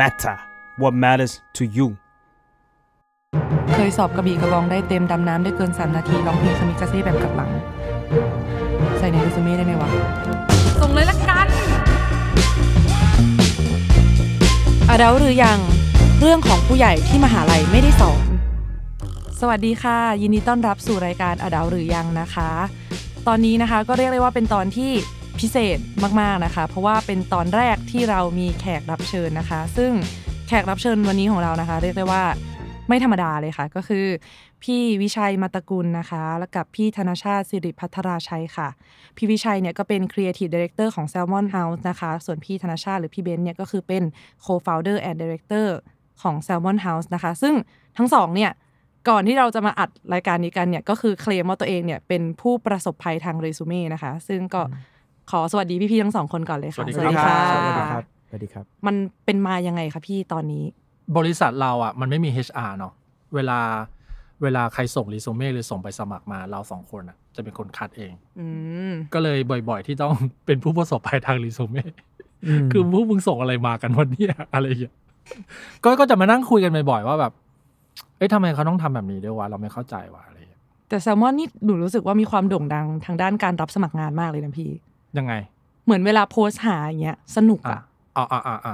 matter what matters to you เคยสอบกระบี่กระบองได้เต็มดำน้ำได้เกิน3นาทีร้องเพลงสมิกาเซ่แบบกลับหลัง ใส่ในเรซูเม่ได้ไหมวะ ส่งเลยละกันอะเดาหรือยัง เรื่องของผู้ใหญ่ที่มหาลัยไม่ได้สอน สวัสดีค่ะ ยินดีต้อนรับสู่รายการอเดาวหรือยังนะคะ ตอนนี้นะคะก็เรียกได้ว่าเป็นตอนที่พิเศษมาก ๆ นะคะ เพราะว่าเป็นตอนแรกที่เรามีแขกรับเชิญนะคะ ซึ่งแขกรับเชิญวันนี้ของเรานะคะ เรียกได้ว่าไม่ธรรมดาเลยค่ะก็คือ พี่วิชัยมาตกุลนะคะ แล้วกับพี่ธนชาติสิริพัทราชัยค่ะ พี่วิชัยเนี่ย ก็เป็นครีเอทีฟดีเรกเตอร์ของ Salmon House นะคะ ส่วนพี่ธนชาติหรือพี่เบน์เนี่ย ก็คือเป็นโคฟาวเดอร์แอนด์ดีเรกเตอร์ของ Salmon House นะคะ ซึ่งทั้งสองเนี่ยก่อนที่เราจะมาอัดรายการนี้กันเนี่ยก็คือเคลมว่าตัวเองเนี่ยเป็นผู้ประสบภัยทางเรซูเม่นะคะซึ่งก็ขอสวัสดีพี่ๆทั้งสองคนก่อนเลยค่ะ สวัสดีค่ะสวัสดีครับสวัสดีครับ มันเป็นมายังไงคะพี่ตอนนี้ บริษัทเราอ่ะมันไม่มี HR เนาะเวลาเวลาใครส่งรีสูเม่หรือส่งไปสมัครมาเราสองคนอ่ะจะเป็นคนคัดเองอก็เลยบ่อยๆ ที่ต้องเป็นผู้ประสบภัยทางรีสูเม่คือผู้มึงส่งอะไรมากันวันนี้อะไรอย่างก็ก็จะมานั่งคุยกันบ่อยๆว่าแบบ เอ้ยทำไมเขาต้องทำแบบนี้ด้วยวะเราไม่เข้าใจวะอะไรแต่แซลมอนนี่หนูรู้สึกว่ามีความโด่งดังทางด้านการรับสมัครงานมากเลยนะพี่ยังไง เหมือนเวลาโพสหาอย่างเงี้ยสนุกอะ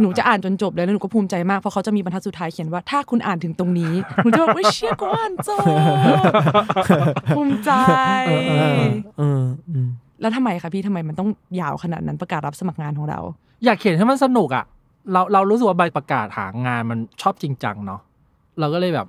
หนูจะอ่านจนจบเลยแล้ว หนูก็ภูมิใจมาก เพราะเขาจะมีบรรทัดสุดท้ายเขียนว่าถ้าคุณอ่านถึงตรงนี้ หนูจะแบบเชี่ยกูอ่านจบภูมิใจแล้วทำไมคะพี่ทำไมมันต้องยาวขนาดนั้นประกาศรับสมัครงานของเรา อยากเขียนให้มันสนุกอ่ะเราเรารู้สึกว่าใบประกาศหางานมันชอบจริงจังเนาะเราก็เลยแบบ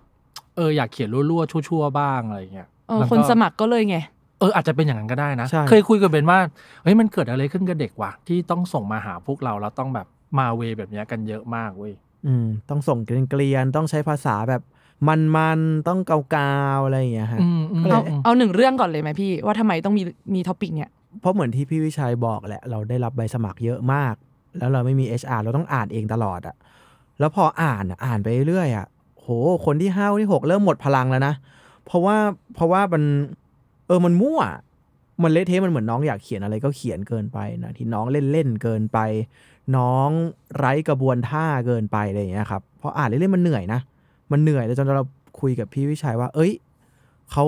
เออ อยากเขียนรั่วๆชั่วๆบ้างอะไรเงี้ยคนสมัครก็เลยไงเออ อาจจะเป็นอย่างนั้นก็ได้นะเคยคุยกับเบนว่าเฮ้ยมันเกิดอะไรขึ้นกับเด็กวะที่ต้องส่งมาหาพวกเราแล้วต้องแบบมาเวแบบนี้กันเยอะมากเว้ย อืมต้องส่งเกลียนต้องใช้ภาษาแบบมันมันต้องเกาเกาอะไรอย่างเงี้ยฮะเอาเอาหนึ่งเรื่องก่อนเลยไหมพี่ว่าทำไมต้องมีมีท็อปิกเนี่ย เพราะเหมือนที่พี่วิชัยบอกแหละเราได้รับใบสมัครเยอะมากแล้วเราไม่มีเออชาร์เราต้องอ่านเองตลอดอะแล้วพออ่านอ่านไปเรื่อยอะโหคนที่ห้าที่หกเริ่มหมดพลังแล้วนะเพราะว่าเพราะว่ามันเออ มันมั่ว มันเละเทะมันเหมือนน้องอยากเขียนอะไรก็เขียนเกินไปนะที่น้องเล่นเล่นเกินไป น้องไร้กระบวนท่าเกินไปอะไรอย่างเงี้ยครับเพราะอ่านเล่นๆมันเหนื่อยนะมันเหนื่อยแล้วจนเราคุยกับพี่วิชัยว่า เอ้ยเขา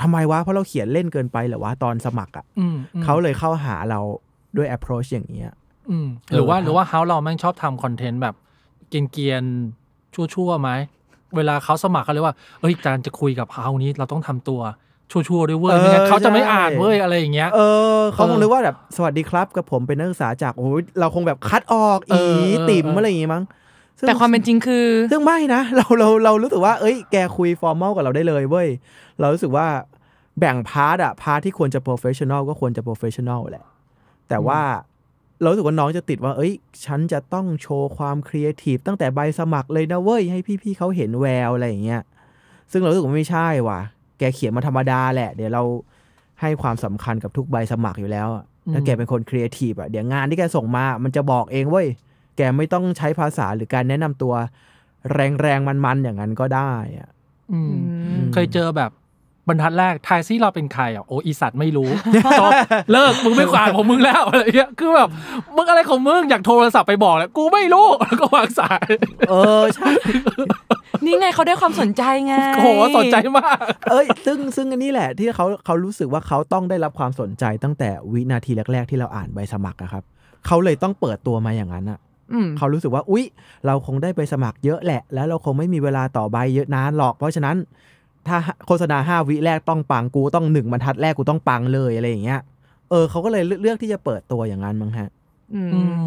ทำไมวะเพราะเราเขียนเล่นเกินไปหรือว่าตอนสมัครอะ่ะเขาเลยเข้าหาเราด้วย approach อย่างเงี้ยหรือว่าหรือว่าเขาเราแม่งชอบทำคอนเทนต์แบบเกียนๆชั่วๆไหมเวลาเขาสมัครเขาเลยว่าเอ้ยการจะคุยกับเขานี้ เราต้องทำตัวชัวร์ๆด้วยเว้ยไม่งั้นเขาจะไม่อ่านเว้ยอะไรอย่างเงี้ย เออ เขาคงรู้ว่าแบบสวัสดีครับกับผมเป็นนักศึกษาจากโอ้ยเราคงแบบคัดออกอีติ่มอะไรอย่างงี้มั้ง แต่ความเป็นจริงคือซึ่งไม่นะเราเราเรารู้สึกว่าเอ้ยแกคุยฟอร์มอลกับเราได้เลยเว้ยเรารู้สึกว่า แบ่งพาร์ทอะพาร์ทที่ควรจะโปรเฟชชั่นอลก็ควรจะโปรเฟชชั่นอลแหละแต่ว่าเราสึกว่าน้องจะติดว่า เอ้ย ฉันจะต้องโชว์ความครีเอทีฟตั้งแต่ใบสมัครเลยนะเว้ยให้พี่ๆเขาเห็นแววอะไรอย่างเงี้ยซึ่งเราสึกว่าไม่ใช่ว่ะแกเขียนมาธรรมดาแหละเดี๋ยวเราให้ความสำคัญกับทุกใบสมัครอยู่แล้ว ถ้าแกเป็นคนครีเอทีฟอ่ะเดี๋ยวงานที่แกส่งมามันจะบอกเองเว้ย แกไม่ต้องใช้ภาษาหรือการแนะนำตัวแรงๆ มันๆอย่างนั้นก็ได้อ่ะเคยเจอแบบบรรทัดแรกทายซี่เราเป็นใครอ่ะโอ้อีสัตว์ไม่รู้จบเลิกมึงไม่ขวานผมมึงแล้วอะไรเงี้ยคือแบบมึงอะไรของมึงอยากโทรศัพท์ไปบอกแล้วกูไม่รู้แล้วก็วางสายเออใช่นี่ไงเขาได้ความสนใจไงโหสนใจมากเอ้ย ซึ่งซึ่งอันนี้แหละ ที่เขาเขารู้สึกว่าเขาต้องได้รับความสนใจตั้งแต่วินาทีแรกๆ ที่เราอ่านใบสมัคระครับเขาเลยต้องเปิดตัวมาอย่างนั้นอ่ะเขารู้สึกว่า อุ๊ย เราคงได้ไปสมัครเยอะแหละ แล้วเราคงไม่มีเวลาต่อใบเยอะนานหรอกเพราะฉะนั้นถ้าโฆษณาห้าวิแรกต้องปังกูต้องหนึ่งบรรทัดแรกกูต้องปังเลยอะไรอย่างเงี้ย เออเขาก็เลยเลือกที่จะเปิดตัวอย่างนั้นมั้งฮะอืม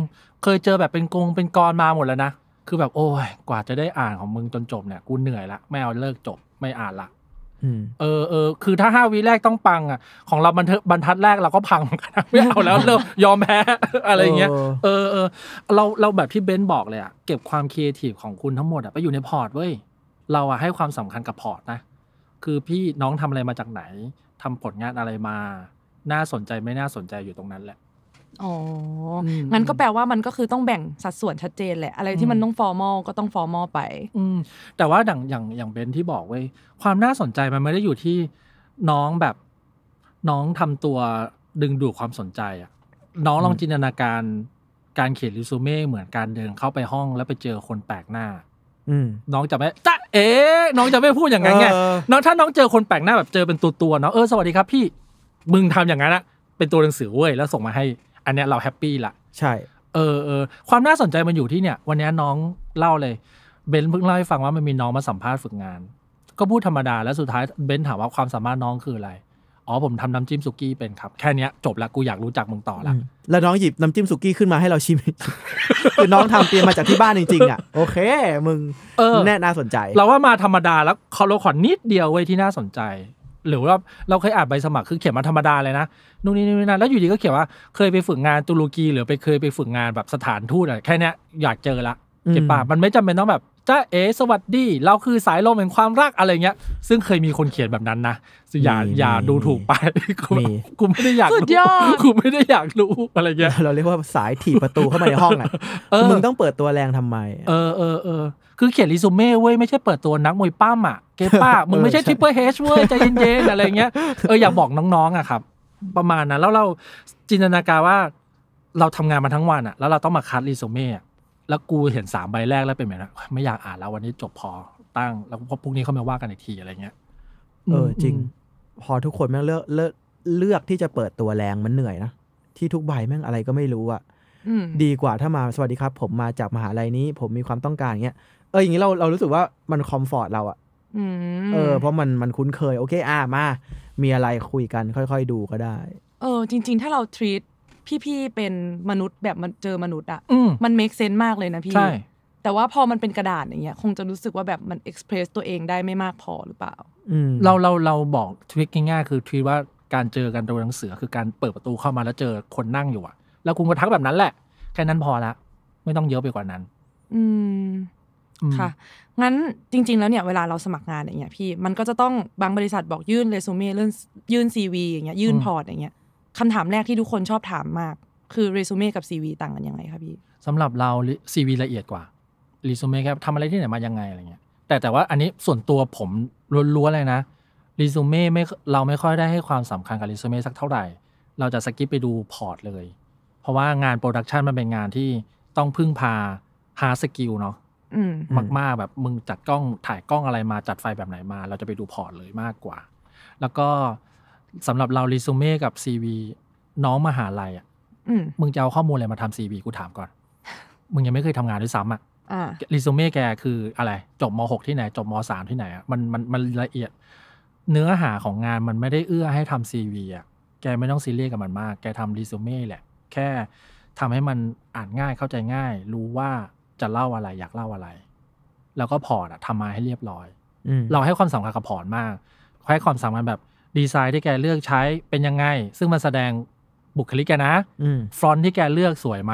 เคยเจอแบบเป็นกงเป็นกรมาหมดแล้วนะ คือแบบโอ้ยกว่าจะได้อ่านของมึงจนจบเนี่ยกูเหนื่อยละไม่เอาเลิกจบไม่อ่านละเออเออคือถ้าห้าวิแรกต้องปังอ่ะ ของเราบันบรรทัดแรกเราก็พังเหมือนกันไม่เอาแล้วเริ่มยอมแพ้อะไรเงี้ย เออเออเราเราแบบที่เบนซ์บอกเลยอ่ะเก็บความครีเอทีฟของคุณทั้งหมดอ่ะไปอยู่ในพอร์ตเว้ยเราอ่ะให้ความสำคัญกับพอร์ตนะคือพี่น้องทำอะไรมาจากไหน ทำผลงานอะไรมา น่าสนใจไม่น่าสนใจอยู่ตรงนั้นแหละอ๋องั้นก็แปลว่ามันก็คือต้องแบ่งสัดส่วนชัดเจนแหละ อะไรที่มันต้องฟอร์มอลก็ต้องฟอร์มอลไป อืมแต่ว่าอย่างอย่างอย่างเบนที่บอกไว้ ความน่าสนใจมันไม่ได้อยู่ที่น้องแบบน้องทำตัวดึงดูดความสนใจอ่ะน้องลองจินตนาการการเขียนรีสูเม่เหมือนการเดินเข้าไปห้องแล้วไปเจอคนแปลกหน้าน้องจะไม่จ้าเอ๋น้องจะไม่พูดอย่างนั้นไง น้องถ้าน้องเจอคนแปลกหน้าแบบเจอเป็นตัวตัวเนาะ เออ สวัสดีครับพี่ มึงทำอย่างนั้นอะเป็นตัวหนังสือเว้ย แล้วส่งมาให้ อันเนี้ยเราแฮปปี้ละใช่ เออเออความน่าสนใจมันอยู่ที่เนี่ย วันนี้น้องเล่าเลย เบนเพิ่งเล่าให้ฟังว่ามันมีน้องมาสัมภาษณ์ฝึกงาน ก็พูดธรรมดาแล้วสุดท้ายเบนถามว่าความสามารถน้องคืออะไรอ๋อผมทำน้ำจิ้มสุกี้เป็นครับแค่นี้จบแล้วกูอยากรู้จักมึงต่อละ แล้วน้องหยิบน้ำจิ้มสุกี้ขึ้นมาให้เราชิมคือน้องทำเตรียมมาจากที่บ้านจริงๆอ่ะโอเคมึงแน่น่าสนใจ เราว่ามาธรรมดาแล้วเขาลรขอนิดเดียวเว้ยที่น่าสนใจ หรือว่าเราเคยอ่านใบสมัครคือเขียนมาธรรมดาเลยนะนู่นนี่น่นั่นแล้วอยู่ดีก็เขียนว่าเคยไปฝึกงานตุรกี หรือไปเคยไปฝึกงานแบบสถานทูตอะไรแค่นี้อยากเจอละเก็บปากมันไม่จำเป็นต้องแบบจ้าเอ๋สวัสดีเราคือสายลมแห่งความรักอะไรเงี้ย ซึ่งเคยมีคนเขียนแบบนั้นนะอย่าอย่าดูถูกไปกูกูไม่ได้อยากรู้กูไม่ได้อยากรู้ อะไรเงี้ยเราเรียกว่าสายถีบประตูเข้ามาในห้องอ่ะมึงต้องเปิดตัวแรงทำไม เออเออเออคือเขียนรีสูเม่เว้ย ไม่ใช่เปิดตัวนักมวยป้ามอ่ะเกป้า มึงไม่ใช่ทริปเปอร์เฮชเว้ยใจเย็นๆอะไรเงี้ยเอออยากบอกน้องๆอ่ะครับ ประมาณนั้นแล้วเราจินตนาการว่า เราทำงานมาทั้งวันอ่ะแล้วเราต้องมาคัดรีสูเม่่แล้วกูเห็นสามใบแรกแล้วเป็นแบบนั้นไม่อยากอ่านแล้ววันนี้จบพอตั้งแล้วพรุ่งนี้เขามาว่ากันอีกทีอะไรเงี้ยเออจริง พอทุกคนแม่งเลือกเลือกเลือกที่จะเปิดตัวแรงมันเหนื่อยนะ ที่ทุกใบแม่งอะไรก็ไม่รู้อะดีกว่าถ้ามาสวัสดีครับผมมาจากมหาลัยนี้ ผมมีความต้องการเงี้ยเอออย่างนี้เราเรารู้สึกว่ามันคอมฟอร์ตเราอะเออ เพราะมันมันคุ้นเคย โอเคอ่ามามีอะไรคุยกันค่อย ๆดูก็ได้ เออ จริง ๆ ถ้าเราทรีตพี่ ๆ เป็นมนุษย์แบบมันเจอมนุษย์อะมันเมคเซนต์มากเลยนะพี่ ใช่ แต่ว่าพอมันเป็นกระดาษอย่างเงี้ย คงจะรู้สึกว่าแบบมันเอ็กซ์เพรสตัวเองได้ไม่มากพอหรือเปล่า เราเราเราบอกทริคง่ายๆคือทวิตว่าการเจอกันโดยหนังสือคือการเปิดประตูเข้ามาแล้วเจอคนนั่งอยู่อะแล้วคุณก็ทักแบบนั้นแหละ แค่นั้นพอละไม่ต้องเยอะไปกว่านั้น อืม ค่ะ งั้นจริง ๆ แล้วเนี่ย เวลาเราสมัครงานอย่างเงี้ยพี่ มันก็จะต้องบางบริษัทบอกยื่นเรซูเม่เรื่องยื่นซีวีอย่างเงี้ยยื่นพอร์ตอย่างเงี้ยคำถามแรกที่ทุกคนชอบถามมาก คือเรซูเม่กับซีวีต่างกันยังไงคะพี่ สำหรับเราซีวีละเอียดกว่าเรซูเม่ครับทำอะไรที่ไหนมายังไงอะไรเงี้ยแต่แต่ว่าอันนี้ส่วนตัวผมล้วนๆเลยนะเรซูเม่ไม่เราไม่ค่อยได้ให้ความสำคัญกับเรซูเม่สักเท่าไหร่ เราจะสกิปไปดูพอร์ตเลย เพราะว่างานโปรดักชันมันเป็นงานที่ต้องพึ่งพาฮาสกิลเนาะมาก ๆแบบมึงจัดกล้องถ่ายกล้องอะไรมาจัดไฟแบบไหนมา เราจะไปดูพอร์ต เลยมากกว่า แล้วก็สำหรับเรารีซูเม่กับซีวีน้องมหาลัยอ่ะมึงจะเอาข้อมูลอะไรมาทำซีวีกูถามก่อน มึงยังไม่เคยทำงานด้วยซ้ำอ่ะรีซูเม่แกคืออะไร จบมหกที่ไหน จบมสามที่ไหนอ่ะมันมันมันละเอียด เนื้อหาของงานมันไม่ได้เอื้อให้ทำซีวีอ่ะแกไม่ต้องซีเรียสกับมันมาก แกทำรีซูเม่แหละ แค่ทำให้มันอ่านง่ายเข้าใจง่าย รู้ว่าจะเล่าอะไร อยากเล่าอะไร แล้วก็พอร์ตอะทำมาให้เรียบร้อยเราให้ความสำคัญกับพอร์ตมากให้ความสำคัญแบบดีไซน์ที่แกเลือกใช้เป็นยังไง ซึ่งมันแสดงบุคลิกแกนะฟอนต์ที่แกเลือกสวยไหม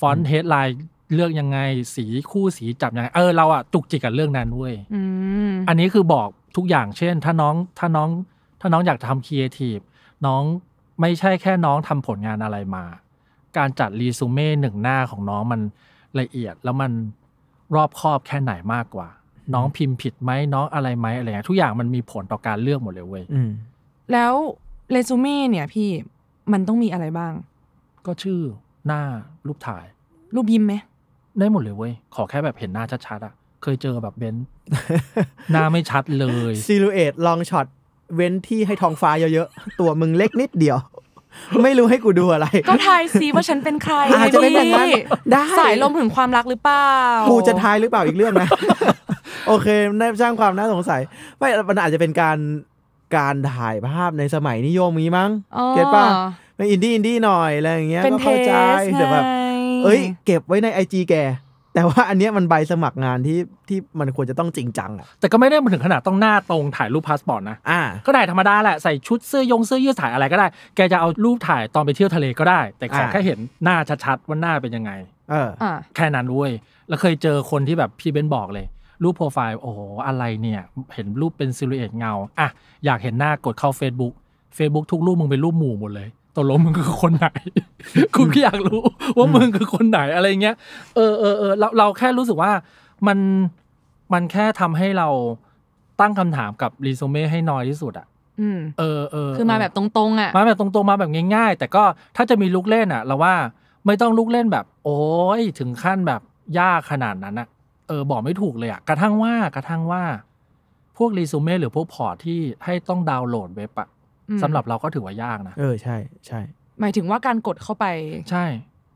ฟอนต์เฮดไลน์เลือกยังไงสีคู่สีจับยังไง เออ เราอะจุกจิกกับเรื่องนั้นเว้ยอันนี้คือบอกทุกอย่างเช่น ถ้าน้องถ้าน้องถ้าน้องอยากทำครีเอทีฟน้องไม่ใช่แค่น้องทำผลงานอะไรมา การจัดรีซูเม่หนึ่งหน้าของน้องมันละเอียด แล้วมันรอบครอบแค่ไหนมากกว่าน้องพิมพ์ผิดไหมน้องอะไรไหมอะไรเงี้ยทุกอย่างมันมีผลต่อการเลือกหมดเลยเว้ยแล้ว เรซูเม่เนี่ยพี่มันต้องมีอะไรบ้าง ก็ชื่อ หน้ารูปถ่าย รูปยิ้มไหมได้หมดเลยเว้ยขอแค่แบบเห็นหน้าชัดๆอะเคยเจอแบบเบนหน้าไม่ชัดเลยซิลูเอตลองช็อตเว้นที่ให้ทองฟ้าเยอะๆ ตัวมึงเล็กนิดเดียวไม่รู้ให้กูดูอะไร ก็ทายซิว่าฉันเป็นใครอาจจะเป็นแบบนั้นได้สายลมถึงความรักหรือเปล่า กูจะทายหรือเปล่าอีกเรื่องนะ โอเคน่สร้างความน่าสงสัย ไม่มันอาจจะเป็นการการถ่ายภาพในสมัยนิยมนี้มั้งเก็ตป่ะเป็นอินดี้อินดี้หน่อยอะไรอย่างเงี้ยก็เข้าใจแต่แบบเอ้ย เก็บไว้ในไอจีแกแต่ว่าอันเนี้ยมันใบสมัครงานที่ที่มันควรจะต้องจริงจังอ่ะแต่ก็ไม่ได้มาถึงขนาดต้องหน้าตรงถ่ายรูปพาสปอร์ตนะอ่าก็ได้ธรรมดาแหละใส่ชุดเสื้อยงเสื้อยืดถ่ายอะไรก็ได้ แกจะเอารูปถ่ายตอนไปเที่ยวทะเลก็ได้ แต่แค่แค่เห็นหน้าชัดๆว่าหน้าเป็นยังไงเออแค่นั้นด้วยแล้วเคยเจอคนที่แบบพี่เบนบอกเลย รูปโปรไฟล์โอ้โหอะไรเนี่ยเห็นรูปเป็นซิลูเอตเงาอ่ะอยากเห็นหน้ากดเข้า Facebook Facebook ทุกรูปมึงเป็นรูปหมู่หมดเลยตกลงมึงคือคนไหนกูอยากรู้ว่ามึงคือคนไหนอะไรเงี้ย เออเออเออเราเราแค่รู้สึกว่ามันมันแค่ทำให้เราตั้งคำถามกับรีโซเม่ให้น้อยที่สุด อ่ะเออเออคือมาแบบตรงๆอ่ะมาแบบตรง ๆ มาแบบง่าย ๆ แต่ก็ถ้าจะมีลูกเล่นอ่ะเราว่าไม่ต้องลูกเล่นแบบ โอ้ยถึงขั้นแบบยากขนาดนั้นอ่ะเออ บอกไม่ถูกเลยอ่ะกระทั่งว่ากระทั่งว่า พวกรีซูเม่หรือพวกพอร์ที่ให้ต้องดาวน์โหลดเว็บอ่ะสำหรับเราก็ถือว่ายากนะ เออใช่ใช่ หมายถึงว่าการกดเข้าไป ใช่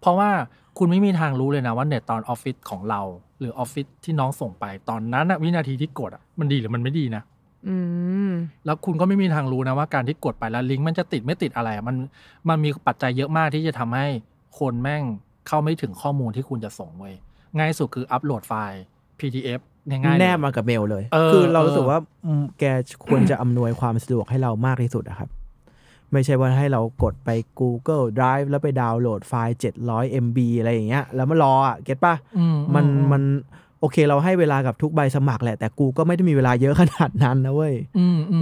เพราะว่าคุณไม่มีทางรู้เลยนะว่าเน็ตตอนออฟฟิศของเรา หรือออฟฟิศที่น้องส่งไป ตอนนั้นวินาทีที่กดอ่ะ มันดีหรือมันไม่ดีนะแล้วคุณก็ไม่มีทางรู้นะ ว่าการที่กดไปแล้วลิงก์มันจะติดไม่ติดอะไร มันมันมีปัจจัยเยอะมากที่จะทำให้คนแม่งเข้าไม่ถึงข้อมูลที่คุณจะส่งไว้ง่ายสุดคืออัปโหลดไฟล์ PDF ง่ายๆแนบมากับเมลเลย คือเราูสึกว่าแกควรจะอำนวยความสะดวกให้เรามากที่สุดนะครับ ไม่ใช่ว่าให้เรากดไป Google Drive แล้วไปดาวน์โหลดไฟล์ 700 MB อะไรอย่างเงี้ย แล้วมารออ่ะ เก็ตป่ะ มันมันโอเคเราให้เวลากับทุกใบสมัครแหละ แต่กูก็ไม่ได้มีเวลาเยอะขนาดนั้นนะเว้ย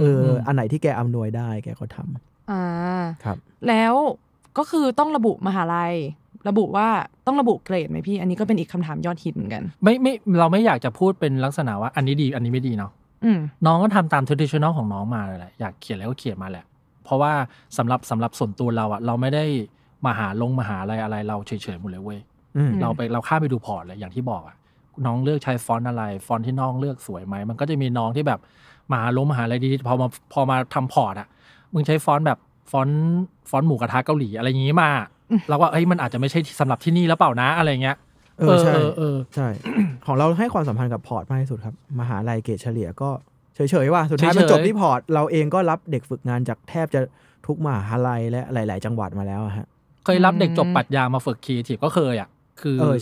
เออ อันไหนที่แกอำนวยได้แกก็ทำอ่าครับ แล้วก็คือต้องระบุมหาลัยระบุว่าต้องระบุเกรดไหมพี่อันนี้ก็เป็นอีกคำถามยอดฮิตเหมือนกันไม่ไม่เราไม่อยากจะพูดเป็นลักษณะว่าอันนี้ดีอันนี้ไม่ดีเนาะน้องก็ทำตาม traditional ของน้องมาเลยแหละอยากเขียนแล้วก็เขียนมาแหละ เพราะว่าสำหรับสำหรับส่วนตัวเราอะเราไม่ได้มาหาลงมาหาอะไรอะไร เราเฉย ๆ หมดเลยเว้ยเราไปเราข้ามไปดูพอร์ตเลยอย่างที่บอกอะน้องเลือกใช้ฟอนต์อะไร ฟอนต์ที่น้องเลือกสวยไหมมันก็จะมีน้องที่แบบมาหาลงมาหาอะไรดีพอมาพอมาทำพอร์ตอะมึงใช้ฟอนต์แบบฟอนต์ฟอนต์หมูกระทะเกาหลีอะไรอย่างนี้มาเราว่าเฮ้ยมันอาจจะไม่ใช่สำหรับที่นี่แล้วเปล่านะอะไรเงี้ย เออใช่ใช่ ของเราให้ความสัมพันธ์กับพอร์ตมากที่สุดครับมหาลัยเกรดเฉลี่ย ก็เฉยๆว่า สุดท้ายมันจบที่พอร์ตเราเองก็รับเด็กฝึกงานจากแทบจะทุกมหาลัยและหลาย ๆ จังหวัดมาแล้วฮะเคยรับเด็กจบปัตยามาฝึกครีเอทีฟก็เคยอ่ะคือเออ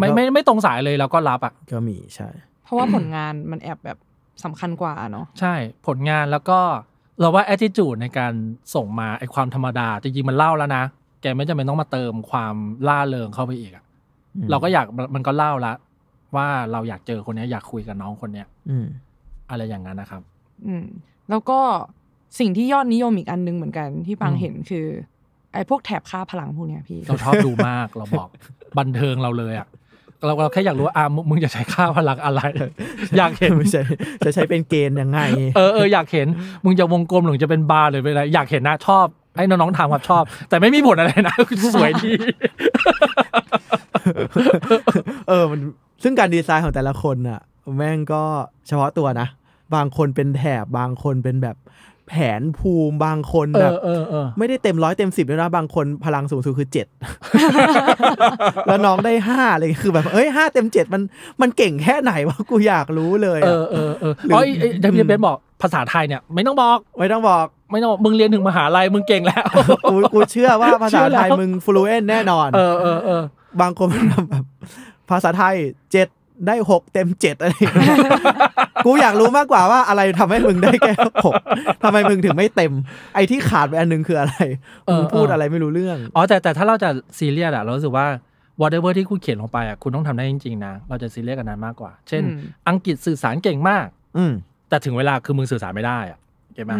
ไม่ไม่ไม่ตรงสายเลยเราก็รับอ่ะก็มีใช่ เพราะว่าผลงานมันแอบแบบสำคัญกว่าเนาะใช่ ผลงานแล้วก็เราว่าแอ t i t u d e ในการส่งมาไอความธรรมดาจริงๆมันเล่าแล้วนะแกไม่จำเป็นต้องมาเติมความล่าเริงเข้าไปอีกอะ เราก็อยากมันก็เล่าละ ว่าเราอยากเจอคนนี้อยากคุยกับน้องคนเนี้ย อือะไรอย่างนั้นนะครับ อืมแล้วก็สิ่งที่ยอดนิยมอีกอันนึงเหมือนกันที่ฟังเห็นคือ ไอ้พวกแถบค่าพลังพวกเนี้ยพี่เราชอบดูมากเราบอกบันเทิงเราเลยอะเราเราแค่อยากรู้ว่าอ่ะมึงจะใช้ค่าพลังอะไรอยากเห็นจะจะใช้เป็นเกณฑ์ยังไง เออเอออยากเห็นมึงจะวงกลมหรือจะเป็นบาร์หรือเป็นอะไรอยากเห็นนะชอบให้น้องๆทำครับชอบ แต่ไม่มีผลอะไรนะ สวยดีเออมันซึ่งการดีไซน์ของแต่ละคนอ่ะแม่งก็เฉพาะตัวนะ บางคนเป็นแถบบางคนเป็นแบบแผนภูมิบางคนแบบไม่ได้เต็มร้อยเต็มสิบเลยนะ บางคนพลังสูงสุดคือเจ็ด แล้วน้องได้ห้าเลยคือแบบเอ้ยห้าเต็มเจ็ดมันมันเก่งแค่ไหนวะกูอยากรู้เลยเออเออเอออ๋อจำเบนบอกภาษาไทยเนี่ยไม่ต้องบอก ไม่ต้องบอก ไม่ต้องมึงเรียนถึงมหาลัยมึงเก่งแล้วกูกูเชื่อว่าภาษาไทยมึงฟลูเอนแน่นอนเออเออเออบางคนแบบภาษาไทยเจ็ดได้หกเต็มเจ็ดอะไร กูอยากรู้มากกว่าว่าอะไรทำให้มึงได้แค่หกทำไมมึงถึงไม่เต็มไอ้ที่ขาดไปอันนึงคืออะไรมึงพูดอะไรไม่รู้เรื่อง อ๋อ แต่แต่ถ้าเราจะซีเรียสอะเราสึกว่า whatever ที่คุณเขียนลงไปอะคุณต้องทำได้จริง ๆ นะเราจะซีเรียสกันนั้นมากกว่า เช่น อังกฤษสื่อสารเก่งมาก อืแต่ถึงเวลาคือมึงสื่อสารไม่ได้อะเกใจไหม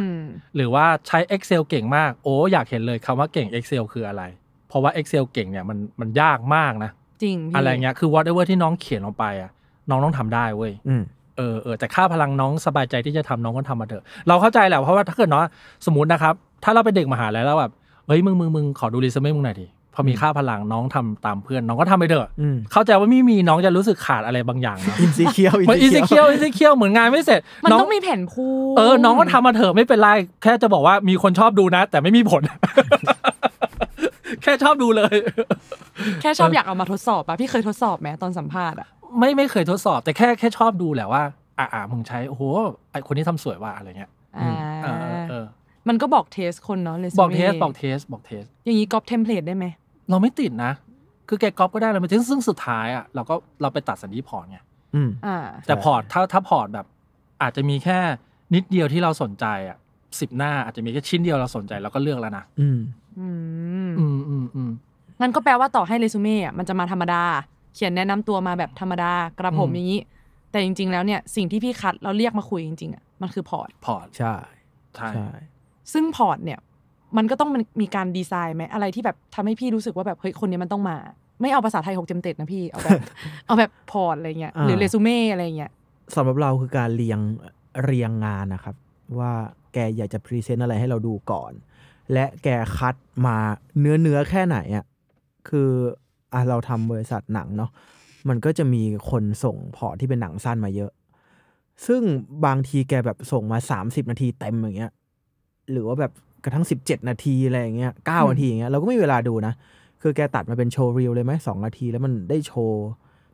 หรือว่าใช้ Excel เก่งมาก โอ้ อยากเห็นเลยคำว่าเก่ง Excel คืออะไร เพราะว่า Excel เก่งเนี่ยมันมันยากมากนะ จริง อะไรเงี้ย คือ whatever ที่น้องเขียนลงไปอ่ะ น้องต้องทำได้เว้ยเออเออแต่ค่าพลังน้องสบายใจที่จะทำน้องก็ทำมาเถอะ เราเข้าใจแหละเพราะว่าถ้าเกิดน้องสมมตินะครับ ถ้าเราเป็นเด็กมหาลัยแล้วแบบ เฮ้ยมึงมึงมึงขอดูรีสเม่มึงหน่อยดิพอมีค่าพลังน้องทำตามเพื่อนน้องก็ทำไปเถอะเข้าใจว่าไม่มีน้องจะรู้สึกขาดอะไรบางอย่างอินซีเคียวอินซีเคียวอินซีเคียวเหมือนงานไม่เสร็จมันต้องมีแผ่นคู่เออน้องก็ทำมาเถอะไม่เป็นไรแค่จะบอกว่ามีคนชอบดูนะ แต่ไม่มีผลแค่ชอบดูเลย แค่ชอบอยากเอามาทดสอบป่ะพี่เคยทดสอบไหมตอนสัมภาษณ์อ่ะไม่ไม่เคยทดสอบแต่แค่แค่ชอบดูแหละว่าอ่ามึงใช้โอ้โหไอคนนี้ทำสวยว่าอะไรเงี้ยอ่ามันก็บอกเทสคนเนาะเลยบอกเทส บอกเทสบอกเทสอย่างนี้ก๊อปเทมเพลตได้ไหมเราไม่ติดนะ คือแกก๊อปก็ได้เราไม่ถึงซึ่งสุดท้ายอ่ะ เราก็เราไปตัดสัญญีพอร์ตไงอืมอ่าแต่พอร์ตถ้าถ้าพอร์ตแบบ อาจจะมีแค่นิดเดียวที่เราสนใจอ่ะสิบหน้าอาจจะมีแค่ชิ้นเดียวเราสนใจ เราก็เลือกแล้วนะอืมอืมอืมอืมอืมงั้นก็แปลว่าต่อให้เรซูเม่อ่ะมันจะมาธรรมดา เขียนแนะนำตัวมาแบบธรรมดากระผมอย่างนี้แต่จริง ๆแล้วเนี่ยสิ่งที่พี่คัดเราเรียกมาคุยจริงๆอ่ะมันคือพอร์ตพอร์ตใช่ใช่ซึ่งพอร์ตเนี่ยมันก็ต้องมีการดีไซน์ไหม อะไรที่แบบทำให้พี่รู้สึกว่าแบบเฮ้ย คนนี้มันต้องมา ไม่เอาภาษาไทยหกเต็มเต็ดนะพี่ เอาแบบเอาแบบพอร์ตอะไรเงี้ย หรือเรซูเม่อะไรเงี้ยสำหรับเราคือการเรียงเรียงงานนะครับ ว่าแกอยากจะพรีเซนต์อะไรให้เราดูก่อน และแกคัดมาเนื้อเนื้อแค่ไหนอ่ะคือ อ่ะ เราทำบริษัทหนังเนาะมันก็จะมีคนส่งพอร์ตที่เป็นหนังสั้นมาเยอะ ซึ่งบางทีแกแบบส่งมา 30 นาทีเต็มอย่างเงี้ยหรือว่าแบบกระทั่ง17 นาทีอะไรอย่างเงี้ยเก้านาทีอย่างเงี้ยเราก็ไม่มีเวลาดูนะคือแกตัดมาเป็นโชว์รีลเลยไหมสองนาที แล้วมันได้โชว์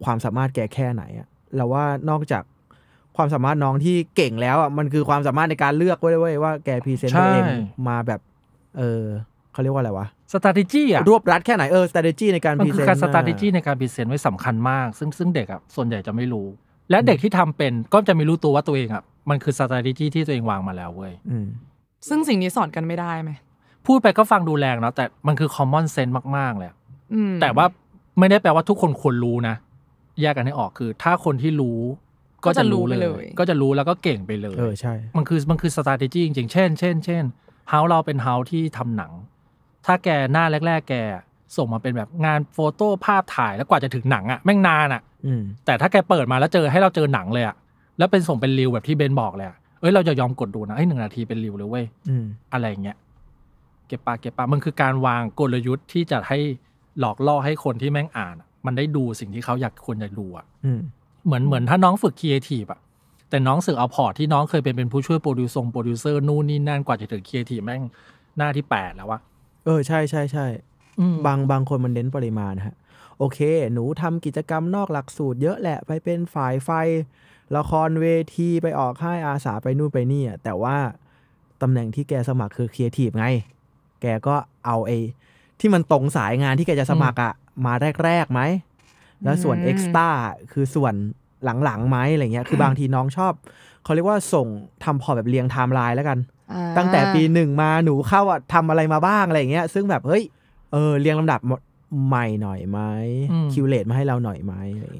ความสามารถแกแค่ไหนอะเราว่านอกจากความสามารถน้องที่เก่งแล้วอ่ะมันคือความสามารถในการเลือกไว้ไวยว่าแกพรีเซนต์ตัวเองมาแบบเออเขาเรียกว่าอะไรวะ s t r a t e g y อ่ะรวบรัดแค่ไหนเออ s t r a t e g y ในการพรีเซนต์มันคือการ s t r a t e g y ในการพรีเซนต์ไว้สำคัญมากซึ่งซึ่งเด็กอ่ะส่วนใหญ่จะไม่รู้ และเด็กที่ทำเป็นก็จะไม่รู้ตัวว่าตัวเองอ่ะมันคือ s t r a t e g y ที่ตัวเองวางมาแล้วเว้ยซึ่งสิ่งนี้สอนกันไม่ได้ไหมพูดไปก็ฟังดูแรงเนาะแต่มันคือคอมมอนเซนต์มากๆ เลยแต่ว่าไม่ได้แปลว่าทุกคนควรรู้นะแยกกันให้ออกคือ ถ้าคนที่รู้ ก็จะรู้เลยก็จะรู้แล้วก็เก่งไปเลยเออใช่ มันคือมันคือสตาติจี้จริงๆเช่นเช่นเช่นเฮาเราเป็นเฮาที่ทำหนัง ถ้าแกหน้าแรก ๆ แกส่งมาเป็นแบบงานโฟโต้ภาพถ่ายแล้วกว่าจะถึงหนังอ่ะแม่งนานอ่ะแต่ถ้าแกเปิดมาแล้วเจอให้เราเจอหนังเลยอ่ะแล้วเป็นส่งเป็นรีวแบบที่เบนบอกเลยอะเอ้ย เราจะยอมกดดูนะไอ้หนึ่งนาทีเป็นริวเลยเว้ยอะไรอย่างเงี้ยเก็บปากเก็บปากมันคือการวางกลยุทธ์ที่จะให้หลอกล่อให้คนที่แม่งอ่านมันได้ดูสิ่งที่เขาอยากควรจะดูอ่ะเหมือนเหมือนถ้าน้องฝึกครีเอทีฟอ่ะ แต่น้องสึกเอาพอร์ตที่น้องเคยเป็นเป็นผู้ช่วยโปรดิวซงโปรดิวเซอร์นู่นนี่นั่นกว่าจะถึงครีเอทีฟแม่งหน้าที่แปดแล้ววะเออ ใช่ใช่ใช่บางบางคนมันเน้นปริมาณฮะโอเคหนูทำกิจกรรมนอกหลักสูตรเยอะแหละไปเป็นฝ่ายไฟละครเวทีไปออกค่ายอาสาไปนู่นไปนี่ แต่ว่าตำแหน่งที่แกสมัครคือครีเอทีฟไง แกก็เอาไอ้ที่มันตรงสายงานที่แกจะสมัครอะมาแรกๆไหม แล้วส่วนเอ็กซ์ต้าคือส่วนหลังๆไหมอะไรเงี้ยคือบางทีน้องชอบ เขาเรียกว่าส่งทำพอแบบเรียงไทม์ไลน์แล้วกัน ตั้งแต่ปีหนึ่งมาหนูเข้าอะทำอะไรมาบ้างอะไรเงี้ยซึ่งแบบเฮ้ยเออเรียงลำดับใหม่หน่อยไหมคิวเลตมาให้เราหน่อยไหม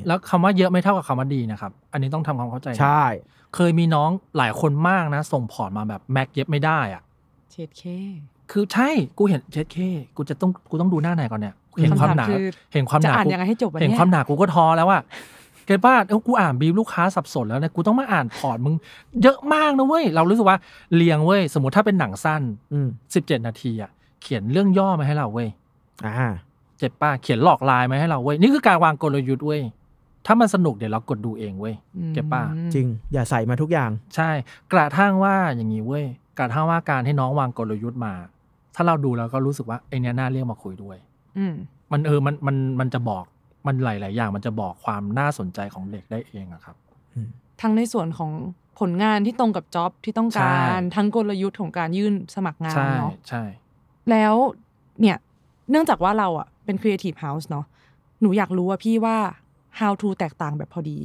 แล้วคำว่าเยอะไม่เท่ากับคำว่าดีนะครับ อันนี้ต้องทำความเข้าใจใช่ เคยมีน้องหลายคนมากนะส่งพอร์ตมาแบบแม็กเย็บไม่ได้อ่ะเช็ดเค คือใช่กูเห็นเช็ดเค กูจะต้องกูต้องดูหน้าไหนก่อนเนี่ย เห็นความหนาเห็นความหนากเห็นความหนากูก็ท้อแล้วว่าเกิดว่าเออกูอ่านบีบลูกค้าสับสนแล้วเนี่ยกูต้องมาอ่านพอร์ตมึง เยอะมากนะเว้ยเรารู้สึกว่าเรียงเว้ยสมมติถ้าเป็นหนังสั้นสิบเจ็ดนาทีอ่ะเขียนเรื่องย่อมาให้เราเว้ยอ่าเจ็บป้าเขียนหลอกลายมาให้เราเว้ยนี่คือการวางกลยุทธ์เว้ยถ้ามันสนุกเดี๋ยวเรากดดูเองเว้ยเจ็บป้าจริงอย่าใส่มาทุกอย่างใช่ กระทั่งว่าอย่างนี้เว้ยกระทั่งว่าการให้น้องวางกลยุทธ์มา ถ้าเราดูแล้วก็รู้สึกว่าไอเนี้ยน่าเรียกมาคุยด้วย อืมันเออมันมันมันจะบอกมันหลายๆอย่างมันจะบอกความน่าสนใจของเด็กได้เองอะครับทั้งในส่วนของผลงานที่ตรงกับจ็อบที่ต้องการทั้งกลยุทธ์ของการยื่นสมัครงานเนาะใช่แล้วเนี่ยเนื่องจากว่าเราอะเป็นครีเอทีฟเฮาส์เนาะ หนูอยากรู้ว่าพี่ว่า how to แตกต่างแบบพอดี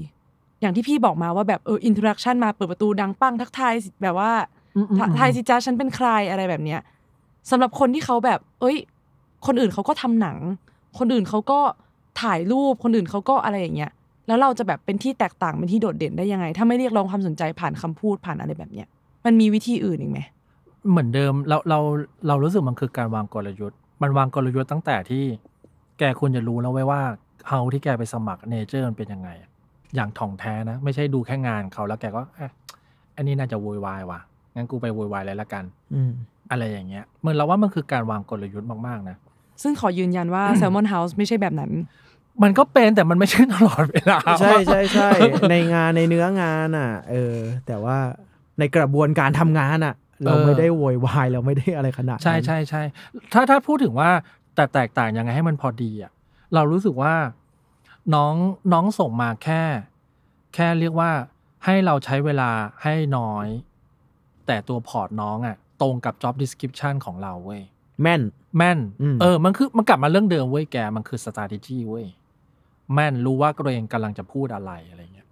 อย่างที่พี่บอกมาว่าแบบเอออินเทอร์แอคชั่นมาเปิดประตูดังปังทักทายแบบว่าทายสิจ้าฉันเป็นใครอะไรแบบเนี้ยสำหรับคนที่เขาแบบ เอ้ย คนอื่นเขาก็ทำหนัง คนอื่นเขาก็ถ่ายรูปคนอื่นเขาก็อะไรอย่างเงี้ยแล้วเราจะแบบเป็นที่แตกต่างเป็นที่โดดเด่นได้ยังไง ถ้าไม่เรียกร้องความสนใจผ่านคำพูดผ่านอะไรแบบเนี้ยมันมีวิธีอื่นอีกไหมเหมือนเดิมเราเราเรารู้สึกมันคือการวางกลยุทธ์มันวางกลยุทธ์ตั้งแต่ที่แกควรจะรู้แล้วไว้ว่า เฮาที่แกไปสมัครเนเจอร์มันเป็นยังไง อย่างถ่องแท้นะ ไม่ใช่ดูแค่งานเขาแล้วแกก็อะอันนี้น่าจะโวยวายว่ะงั้นกูไปโวยวายเลยละกัน อือะไรอย่างเงี้ยเหมือนเราว่ามันคือการวางกลยุทธ์มากๆนะซึ่งขอยืนยันว่าแซลมอนเฮาส์ไม่ใช่แบบนั้น มันก็เป็นแต่มันไม่ใช่ตลอดเวลา ใช่ใช่ใช่ในงานในเนื้องานอ่ะเออแต่ว่าในกระบวนการทำงานอ่ะ เราไม่ได้โวยวายเราไม่ได้อะไรขนาดใช่ใช่ใช่ถ้าถ้าพูดถึงว่าแต่แตกต่างยังไงให้มันพอดีอ่ะ เรารู้สึกว่าน้องน้องส่งมาแค่ แค่เรียกว่า ให้เราใช้เวลาให้น้อย แต่ตัวพอร์ตน้องอ่ะ ตรงกับ job description ของเราเว้ยแม่น แม่น เออ มันคือมันกลับมาเรื่องเดิมเว้ยแก มันคือ strategy เว้ยแม่นรู้ว่าตัวเองกำลังจะพูดอะไรอะไรเงี้ย